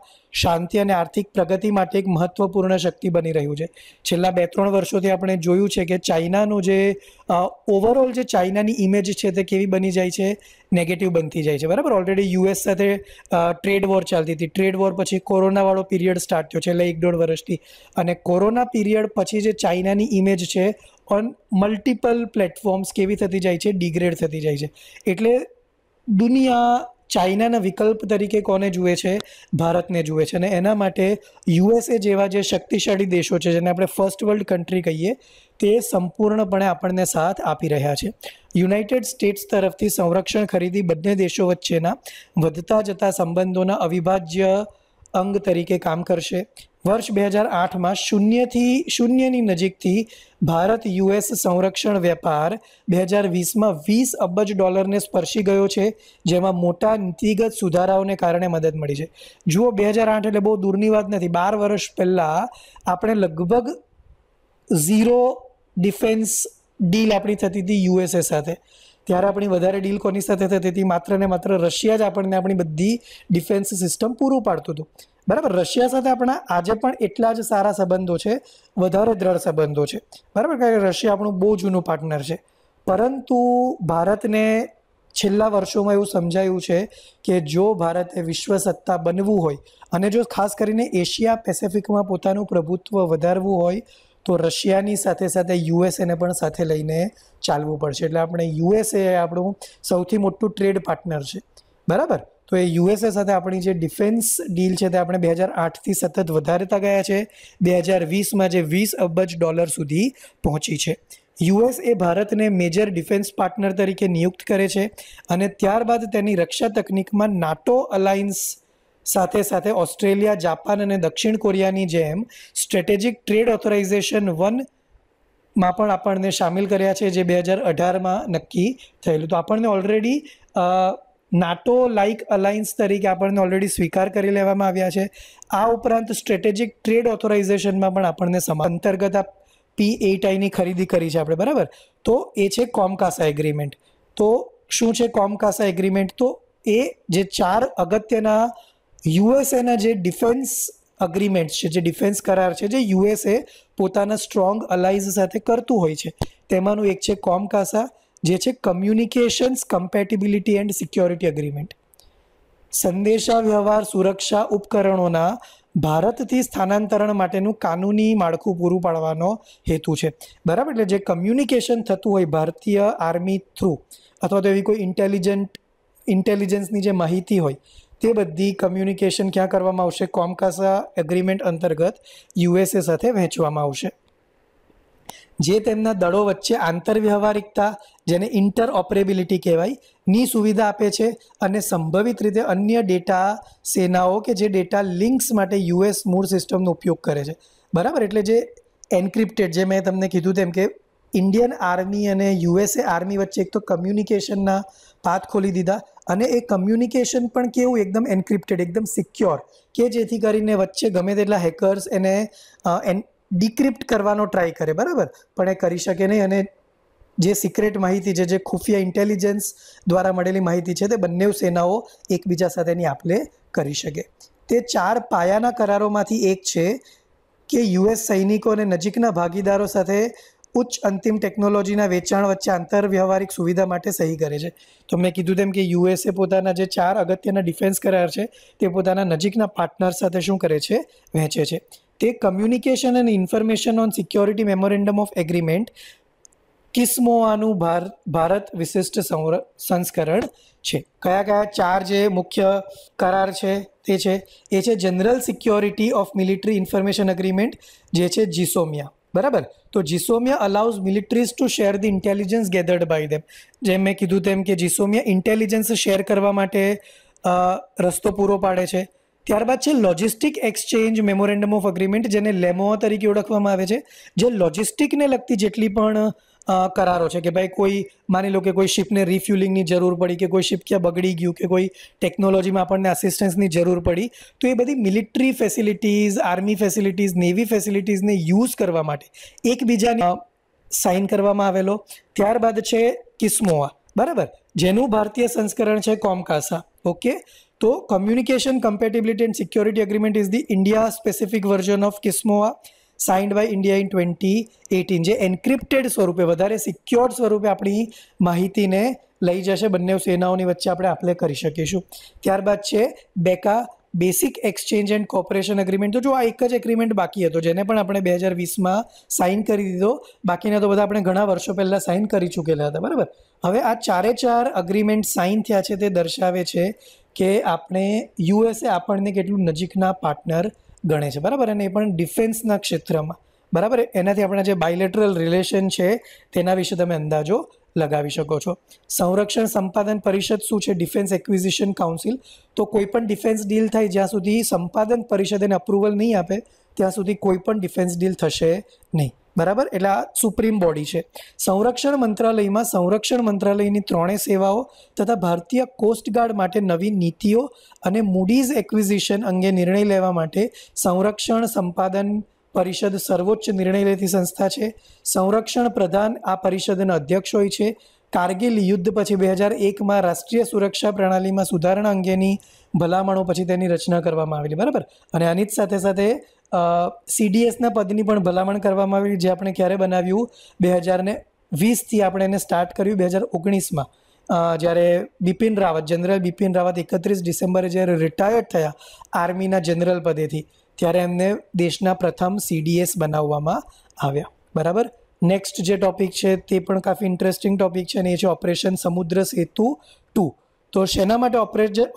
શાંતિ અને આર્થિક પ્રગતિ માટે એક મહત્વપૂર્ણ શક્તિ બની રહ્યું છે છેલ્લા બે ત્રણ વર્ષોથી આપણે જોયું છે કે ચાઇનાનું જે ઓવરઓલ જે ચાઇનાની ઇમેજ છે તે કેવી બની જાય છે નેગેટિવ બનતી જાય છે બરાબર ઓલરેડી યુએસ સાથે ટ્રેડ વોર ચાલતી હતી ટ્રેડ વોર પછી કોરોનાવાળો પીરિયડ સ્ટાર્ટ થયો છેલ્લા એક દોઢ વર્ષથી અને કોરોના પીરિયડ પછી જે ચાઇનાની ઇમેજ છે ઓન મલ્ટિપલ પ્લેટફોર્મ્સ કેવી થતી જાય છે ડિગ્રેડ થતી જાય છે એટલે દુનિયા ચાઇનાના વિકલ્પ તરીકે કોને જુએ છે ભારતને જુએ છે અને એના માટે યુએસએ જેવા જે શક્તિશાળી દેશો છે જેને આપણે ફર્સ્ટ વર્લ્ડ કન્ટ્રી કહીએ તે સંપૂર્ણપણે આપણને સાથ આપી રહ્યા છે યુનાઇટેડ સ્ટેટ્સ તરફથી સંરક્ષણ ખરીદી બંને દેશો વચ્ચેના વધતા જતા સંબંધોના અવિભાજ્ય અંગ તરીકે કામ કરશે વર્ષ બે હજાર આઠમાં શૂન્યથી શૂન્યની નજીકથી ભારત યુએસ સંરક્ષણ વેપાર બે હજાર વીસમાં વીસ અબજ ડોલરને સ્પર્શી ગયો છે જેમાં મોટા નીતિગત સુધારાઓને કારણે મદદ મળી છે જુઓ બે હજાર આઠ એટલે બહુ દૂરની વાત નથી બાર વર્ષ પહેલાં આપણે લગભગ ઝીરો ડિફેન્સ ડીલ આપણી થતી હતી યુએસએ સાથે ત્યારે આપણી વધારે ડીલ કોની સાથે થતી હતી માત્ર ને માત્ર રશિયા જ આપણને આપણી બધી ડિફેન્સ સિસ્ટમ પૂરું પાડતું હતું બરાબર રશિયા સાથે આપણા આજે પણ એટલા જ સારા સંબંધો છે વધારે દ્રઢ સંબંધો છે બરાબર કારણ કે રશિયા આપણું બહુ જૂનું પાર્ટનર છે પરંતુ ભારતને છેલ્લા વર્ષોમાં એવું સમજાયું છે કે જો ભારતે વિશ્વ સત્તા બનવું હોય અને જો ખાસ કરીને એશિયા પેસેફિકમાં પોતાનું પ્રભુત્વ વધારવું હોય તો રશિયાની સાથે સાથે યુએસએને પણ સાથે લઈને ચાલવું પડશે એટલે આપણે યુએસએ આપણું સૌથી મોટું ટ્રેડ પાર્ટનર છે બરાબર તો એ યુએસએ સાથે આપણી જે ડિફેન્સ ડીલ છે તે આપણે બે હજાર આઠથી સતત વધારતા ગયા છે બે હજાર વીસમાં જે વીસ અબજ ડોલર સુધી પહોંચી છે યુએસ એ ભારતને મેજર ડિફેન્સ પાર્ટનર તરીકે નિયુક્ત કરે છે અને ત્યારબાદ તેની રક્ષા તકનિકમાં નાટો અલાયન્સ સાથે સાથે ઓસ્ટ્રેલિયા જાપાન અને દક્ષિણ કોરિયાની જેમ સ્ટ્રેટેજિક ટ્રેડ ઓથોરાઇઝેશન વન માં પણ આપણને સામેલ કર્યા છે જે બે હજાર અઢારમાં નક્કી થયેલું તો આપણને ઓલરેડી નાટો લાઇક અલાયન્સ તરીકે આપણને ઓલરેડી સ્વીકાર કરી લેવામાં આવ્યા છે આ ઉપરાંત સ્ટ્રેટેજિક ટ્રેડ ઓથોરાઇઝેશનમાં પણ આપણને સમા અંતર્ગત આ પી એટ આઈની ખરીદી કરી છે આપણે બરાબર તો એ છે કોમકાસા એગ્રીમેન્ટ તો શું છે કોમકાસા એગ્રીમેન્ટ તો એ જે ચાર અગત્યના યુએસએના જે ડિફેન્સ અગ્રીમેન્ટ છે જે ડિફેન્સ કરાર છે જે યુએસએ પોતાના સ્ટ્રોંગ અલાઇઝ સાથે કરતું હોય છે તેમાંનું એક છે કોમકાસા જે છે communications compatibility and security agreement સંદેશા વ્યવહાર સુરક્ષા ઉપકરણોના ભારતથી સ્થાનાંતરણ માટેનું કાનૂની માળખું પૂરું પાડવાનો હેતુ છે બરાબર એટલે જે કમ્યુનિકેશન થતું હોય ભારતીય આર્મી થ્રુ અથવા તો એવી કોઈ ઇન્ટેલિજન્ટ ઇન્ટેલિજન્સની જે માહિતી હોય તે બધી કમ્યુનિકેશન ક્યાં કરવામાં આવશે કોમકાસા એગ્રીમેન્ટ અંતર્ગત યુએસએ સાથે વહેંચવામાં આવશે જે તેમના દળો વચ્ચે આંતરવ્યવહારિકતા જેને ઇન્ટરઓપરેબિલિટી કહેવાય ની સુવિધા આપે છે અને સંભવિત રીતે અન્ય ડેટા સેનાઓ કે જે ડેટા લિંક્સ માટે યુએસ મૂળ સિસ્ટમનો ઉપયોગ કરે છે બરાબર એટલે જે એન્ક્રિપ્ટેડ જે મેં તમને કીધું તેમ કે ઇન્ડિયન આર્મી અને યુએસએ આર્મી વચ્ચે એક તો કમ્યુનિકેશનના પાથ ખોલી દીધા અને એ કમ્યુનિકેશન પણ કેવું એકદમ એન્ક્રિપ્ટેડ એકદમ સિક્યોર કે જેથી કરીને વચ્ચે ગમે તેટલા હેકર્સ એને એન ડિક્રિપ્ટ કરવાનો ટ્રાય કરે બરાબર પણ એ કરી શકે નહીં અને જે સિક્રેટ માહિતી છે જે ખુફિયા ઇન્ટેલિજન્સ દ્વારા મળેલી માહિતી છે તે બંને સેનાઓ એકબીજા સાથેની આપલે કરી શકે તે ચાર પાયાના કરારોમાંથી એક છે કે યુએસ સૈનિકો અને નજીકના ભાગીદારો સાથે ઉચ્ચ અંતિમ ટેકનોલોજીના વેચાણ વચ્ચે આંતરવ્યવહારિક સુવિધા માટે સહી કરે છે તો મેં કીધું તેમ કે યુએસએ પોતાના જે ચાર અગત્યના ડિફેન્સ કરાર છે તે પોતાના નજીકના પાર્ટનર સાથે શું કરે છે વહેંચે છે તે communication and information on security memorandum of agreement કિસ્મોઆનું ભાર ભારત વિશિષ્ટ સંસ્કરણ છે કયા કયા ચાર જે મુખ્ય કરાર છે તે છે એ છે general security of military information agreement જે છે જીસોમિયા બરાબર તો GSOMIA allows militaries to share the intelligence gathered by them જેમ મેં કીધું તેમ કે જીસોમિયા ઇન્ટેલિજન્સ શેર કરવા માટે રસ્તો પૂરો પાડે છે ત્યારબાદ છે logistic exchange memorandum of agreement જેને લેમો તરીકે ઓળખવામાં આવે છે જે લોજિસ્ટિકને લગતી જેટલી પણ કરારો છે કે ભાઈ કોઈ માની લો કે કોઈ શિપને રિફ્યુલિંગની જરૂર પડી કે કોઈ શિપ ક્યાં બગડી ગયું કે કોઈ ટેકનોલોજીમાં આપણને આસિસ્ટન્સની જરૂર પડી તો એ બધી military facilities army facilities navy ફેસિલિટીઝને યુઝ કરવા માટે એકબીજાને સાઇન કરવામાં આવેલો ત્યારબાદ છે કિસ્મોઆ બરાબર જેનું ભારતીય સંસ્કરણ છે કોમકાસા ઓકે તો communication compatibility and security agreement is the India specific version of KISMOA signed by India in twenty eighteen જે એન્ક્રિપ્ટેડ સ્વરૂપે વધારે સિક્યોર્ડ સ્વરૂપે આપણી માહિતીને લઈ જશે બંને સેનાઓની વચ્ચે આપણે આપલે કરી શકીશું ત્યારબાદ છે BECA basic exchange and cooperation agreement તો જો આ એક જ એગ્રીમેન્ટ બાકી હતો જેને પણ આપણે બે હજાર વીસમાં સાઇન કરી દીધો બાકીના તો બધા આપણે ઘણા વર્ષો પહેલાં સાઇન કરી ચૂકેલા હતા બરાબર હવે આ ચારે ચાર અગ્રીમેન્ટ સાઇન થયા છે તે દર્શાવે છે કે આપણે યુએસએ આપણને કેટલું નજીકના પાર્ટનર ગણે છે બરાબર અને એ પણ ડિફેન્સના ક્ષેત્રમાં બરાબર એનાથી આપણા જે બાયલેટરલ રિલેશન છે તેના વિશે તમે અંદાજો લગાવી શકો છો સંરક્ષણ સંપાદન પરિષદ શું છે ડિફેન્સ એક્વિઝિશન કાઉન્સિલ તો કોઈ પણ ડિફેન્સ ડીલ થાય જ્યાં સુધી સંપાદન પરિષદ એને અપ્રુવલ નહીં આપે ત્યાં સુધી કોઈ પણ ડિફેન્સ ડીલ થશે નહીં બરાબર એટલે આ સુપ્રીમ બોડી છે સંરક્ષણ મંત્રાલયમાં સંરક્ષણ મંત્રાલયની ત્રણેય સેવાઓ તથા ભારતીય કોસ્ટગાર્ડ માટે નવી નીતિઓ અને મૂડીઝ એક્વિઝિશન અંગે નિર્ણય લેવા માટે સંરક્ષણ સંપાદન પરિષદ સર્વોચ્ચ નિર્ણય લેતી સંસ્થા છે સંરક્ષણ પ્રધાન આ પરિષદના અધ્યક્ષ હોય છે કારગિલ યુદ્ધ પછી બે હજાર એકમાં રાષ્ટ્રીય સુરક્ષા પ્રણાલીમાં સુધારણા અંગેની ભલામણો પછી તેની રચના કરવામાં આવેલી બરાબર અને આની જ સાથે સાથે સીડીએસના પદની પણ ભલામણ કરવામાં આવેલી જે આપણે ક્યારે બનાવ્યું બે હજારને વીસથી આપણે એને સ્ટાર્ટ કર્યું બે હજાર ઓગણીસમાં જ્યારે બિપિન રાવત જનરલ બિપિન રાવત એકત્રીસ ડિસેમ્બરે જ્યારે રિટાયર્ડ થયા આર્મીના જનરલ પદેથી ત્યારે એમને દેશના પ્રથમ સીડીએસ બનાવવામાં આવ્યા બરાબર નેક્સ્ટ જે ટોપિક છે તે પણ કાફી ઇન્ટરેસ્ટિંગ ટોપિક છે અને એ છે ઓપરેશન સમુદ્ર સેતુ ટુ તો શેના માટે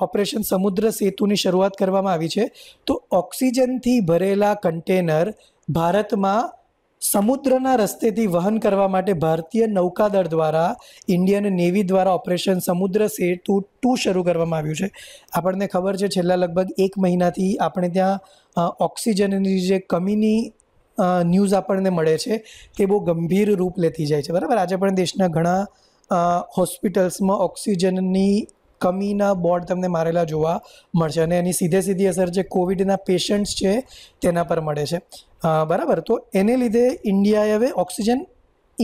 ઓપરેશન સમુદ્ર સેતુની શરૂઆત કરવામાં આવી છે તો ઓક્સિજનથી ભરેલા કન્ટેનર ભારતમાં સમુદ્રના રસ્તેથી વહન કરવા માટે ભારતીય નૌકાદળ દ્વારા ઇન્ડિયન નેવી દ્વારા ઓપરેશન સમુદ્ર સેતુ ટુ શરૂ કરવામાં આવ્યું છે આપણને ખબર છે છેલ્લા લગભગ એક મહિનાથી આપણે ત્યાં ઓક્સિજનની જે કમીની ન્યૂઝ આપણને મળે છે તે બહુ ગંભીર રૂપ લેતી જાય છે બરાબર આજે પણ દેશના ઘણા હોસ્પિટલ્સમાં ઓક્સિજનની કમીના બોર્ડ તમને મારેલા જોવા મળશે અને એની સીધે સીધી અસર જે કોવિડના પેશન્ટ્સ છે તેના પર મળે છે બરાબર તો એને લીધે ઇન્ડિયાએ હવે ઓક્સિજન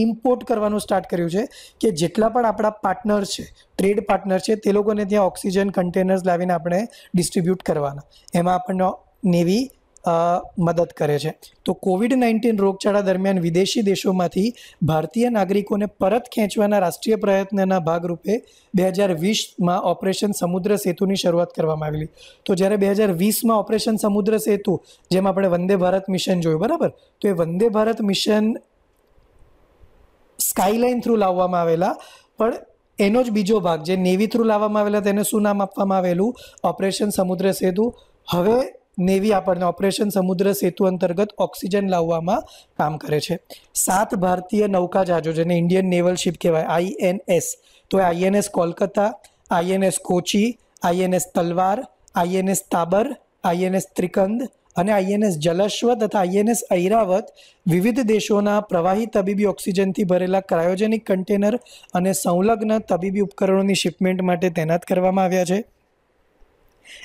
ઇમ્પોર્ટ કરવાનું સ્ટાર્ટ કર્યું છે કે જેટલા પણ આપણા પાર્ટનર છે ટ્રેડ પાર્ટનર છે તે લોકોને ત્યાં ઓક્સિજન કન્ટેનર્સ લાવીને આપણે ડિસ્ટ્રીબ્યુટ કરવાના એમાં આપણને નેવી મદદ કરે છે તો કોવિડ નાઇન્ટીન રોગચાળા દરમિયાન વિદેશી દેશોમાંથી ભારતીય નાગરિકોને પરત ખેંચવાના રાષ્ટ્રીય પ્રયત્નના ભાગરૂપે બે હજાર વીસમાં ઓપરેશન સમુદ્ર સેતુની શરૂઆત કરવામાં આવેલી તો જ્યારે બે હજાર વીસમાં ઓપરેશન સમુદ્ર સેતુ જેમ આપણે વંદે ભારત મિશન જોયું બરાબર તો એ Vande Bharat mission skyline through લાવવામાં આવેલા પણ એનો જ બીજો ભાગ જે નેવી થ્રુ લાવવામાં આવેલા તેને શું નામ આપવામાં આવેલું ઓપરેશન સમુદ્ર સેતુ હવે નેવી આપણને ઓપરેશન સમુદ્ર સેતુ અંતર્ગત ઓક્સિજન લાવવામાં કામ કરે છે સાત ભારતીય નૌકા જહાજો જેને ઇન્ડિયન નેવલ શિપ કહેવાય આઈએનએસ તો INS Kolkata INS Kochi INS Talwar INS Tabar INS Trikand અને આઈએનએસ જલશ્વ તથા આઈએનએસ ઐરાવત વિવિધ દેશોના પ્રવાહી તબીબી ઓક્સિજનથી ભરેલા ક્રાયોજેનિક કન્ટેનર અને સંલગ્ન તબીબી ઉપકરણોની શિપમેન્ટ માટે તૈનાત કરવામાં આવ્યા છે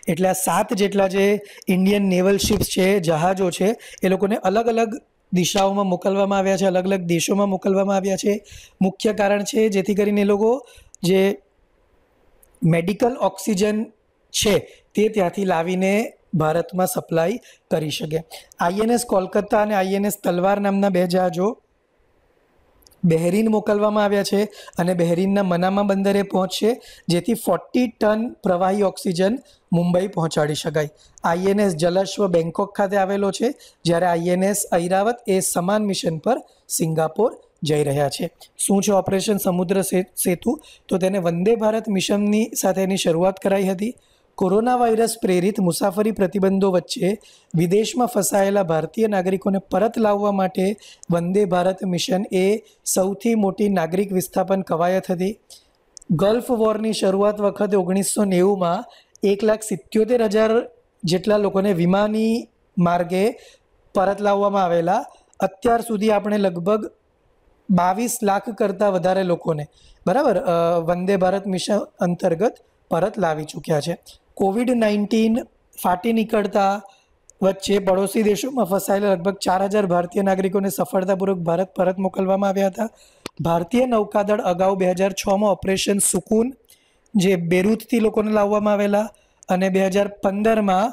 એટલે આ સાત જેટલા જે ઇન્ડિયન નેવલ શિપ્સ છે જહાજો છે એ લોકોને અલગ અલગ દિશાઓમાં મોકલવામાં આવ્યા છે અલગ અલગ દેશોમાં મોકલવામાં આવ્યા છે મુખ્ય કારણ છે જેથી કરીને એ લોકો જે મેડિકલ ઓક્સિજન છે તે ત્યાંથી લાવીને ભારતમાં સપ્લાય કરી શકે આઈએનએસ કોલકાતા અને આઈએનએસ તલવાર નામના બે જહાજો બહેરીન મોકલવામાં આવ્યા છે અને બહેરીનના મનામા બંદરે પહોંચશે જેથી ફોર્ટી ટન પ્રવાહી ઓક્સિજન મુંબઈ પહોંચાડી શકાય આઈએનએસ જલશ્વ બેંકોક ખાતે આવેલો છે જ્યારે આઈએનએસ ઐરાવત એ સમાન મિશન પર સિંગાપોર જઈ રહ્યા છે શું છે ઓપરેશન સમુદ્ર સેતુ તો તેને વંદે ભારત મિશનની સાથેની શરૂઆત કરાઈ હતી કોરોના વાયરસ પ્રેરિત મુસાફરી પ્રતિબંધો વચ્ચે વિદેશમાં ફસાયેલા ભારતીય નાગરિકોને પરત લાવવા માટે વંદે ભારત મિશન એ સૌથી મોટી નાગરિક વિસ્થાપન કવાયત હતી ગલ્ફ વોરની શરૂઆત વખતે ઓગણીસો નેવુંમાં એક લાખ સિત્યોતેર હજાર જેટલા લોકોને વિમાની માર્ગે પરત લાવવામાં આવેલા અત્યાર સુધી આપણે લગભગ બાવીસ લાખ કરતાં વધારે લોકોને બરાબર વંદે ભારત મિશન અંતર્ગત પરત લાવી ચૂક્યા છે કોવિડ નાઇન્ટીન ફાટી નીકળતા વચ્ચે પડોશી દેશોમાં ફસાયેલા લગભગ ચાર હજાર ભારતીય નાગરિકોને સફળતાપૂર્વક ભારત પરત મોકલવામાં આવ્યા હતા ભારતીય નૌકાદળ અગાઉ બે હજાર છમાં ઓપરેશન સુકૂન જે બેરૂતથી લોકોને લાવવામાં આવેલા અને બે હજાર પંદરમાં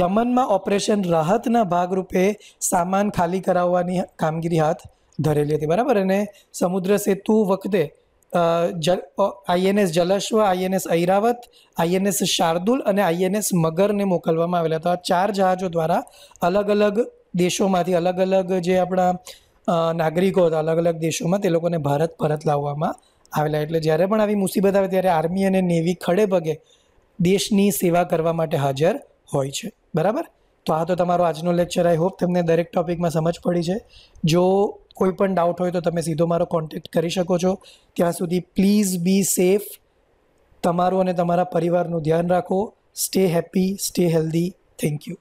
યમનમાં ઓપરેશન રાહતના ભાગરૂપે સામાન ખાલી કરાવવાની કામગીરી હાથ ધરેલી હતી બરાબર અને સમુદ્ર સેતુ વખતે જલ INS Jalashwa INS Airavat INS Shardul અને આઈએનએસ મગરને મોકલવામાં આવેલા તો આ ચાર જહાજો દ્વારા અલગ અલગ દેશોમાંથી અલગ અલગ જે આપણા નાગરિકો હતા અલગ અલગ દેશોમાં તે લોકોને ભારત પરત લાવવામાં આવેલા એટલે જ્યારે પણ આવી મુસીબત આવે ત્યારે આર્મી અને નેવી ખડે પગે દેશની સેવા કરવા માટે હાજર હોય છે બરાબર તો આ તો તમારો આજનો લેક્ચર આઈ હોપ તમને દરેક ટૉપિકમાં સમજ પડી છે જો કોઈ પણ ડાઉટ હોય તો તમે સીધો મારો કોન્ટેક્ટ કરી શકો છો ત્યાં સુધી પ્લીઝ બી સેફ તમારું અને તમારા પરિવારનું ધ્યાન રાખો stay happy stay healthy thank you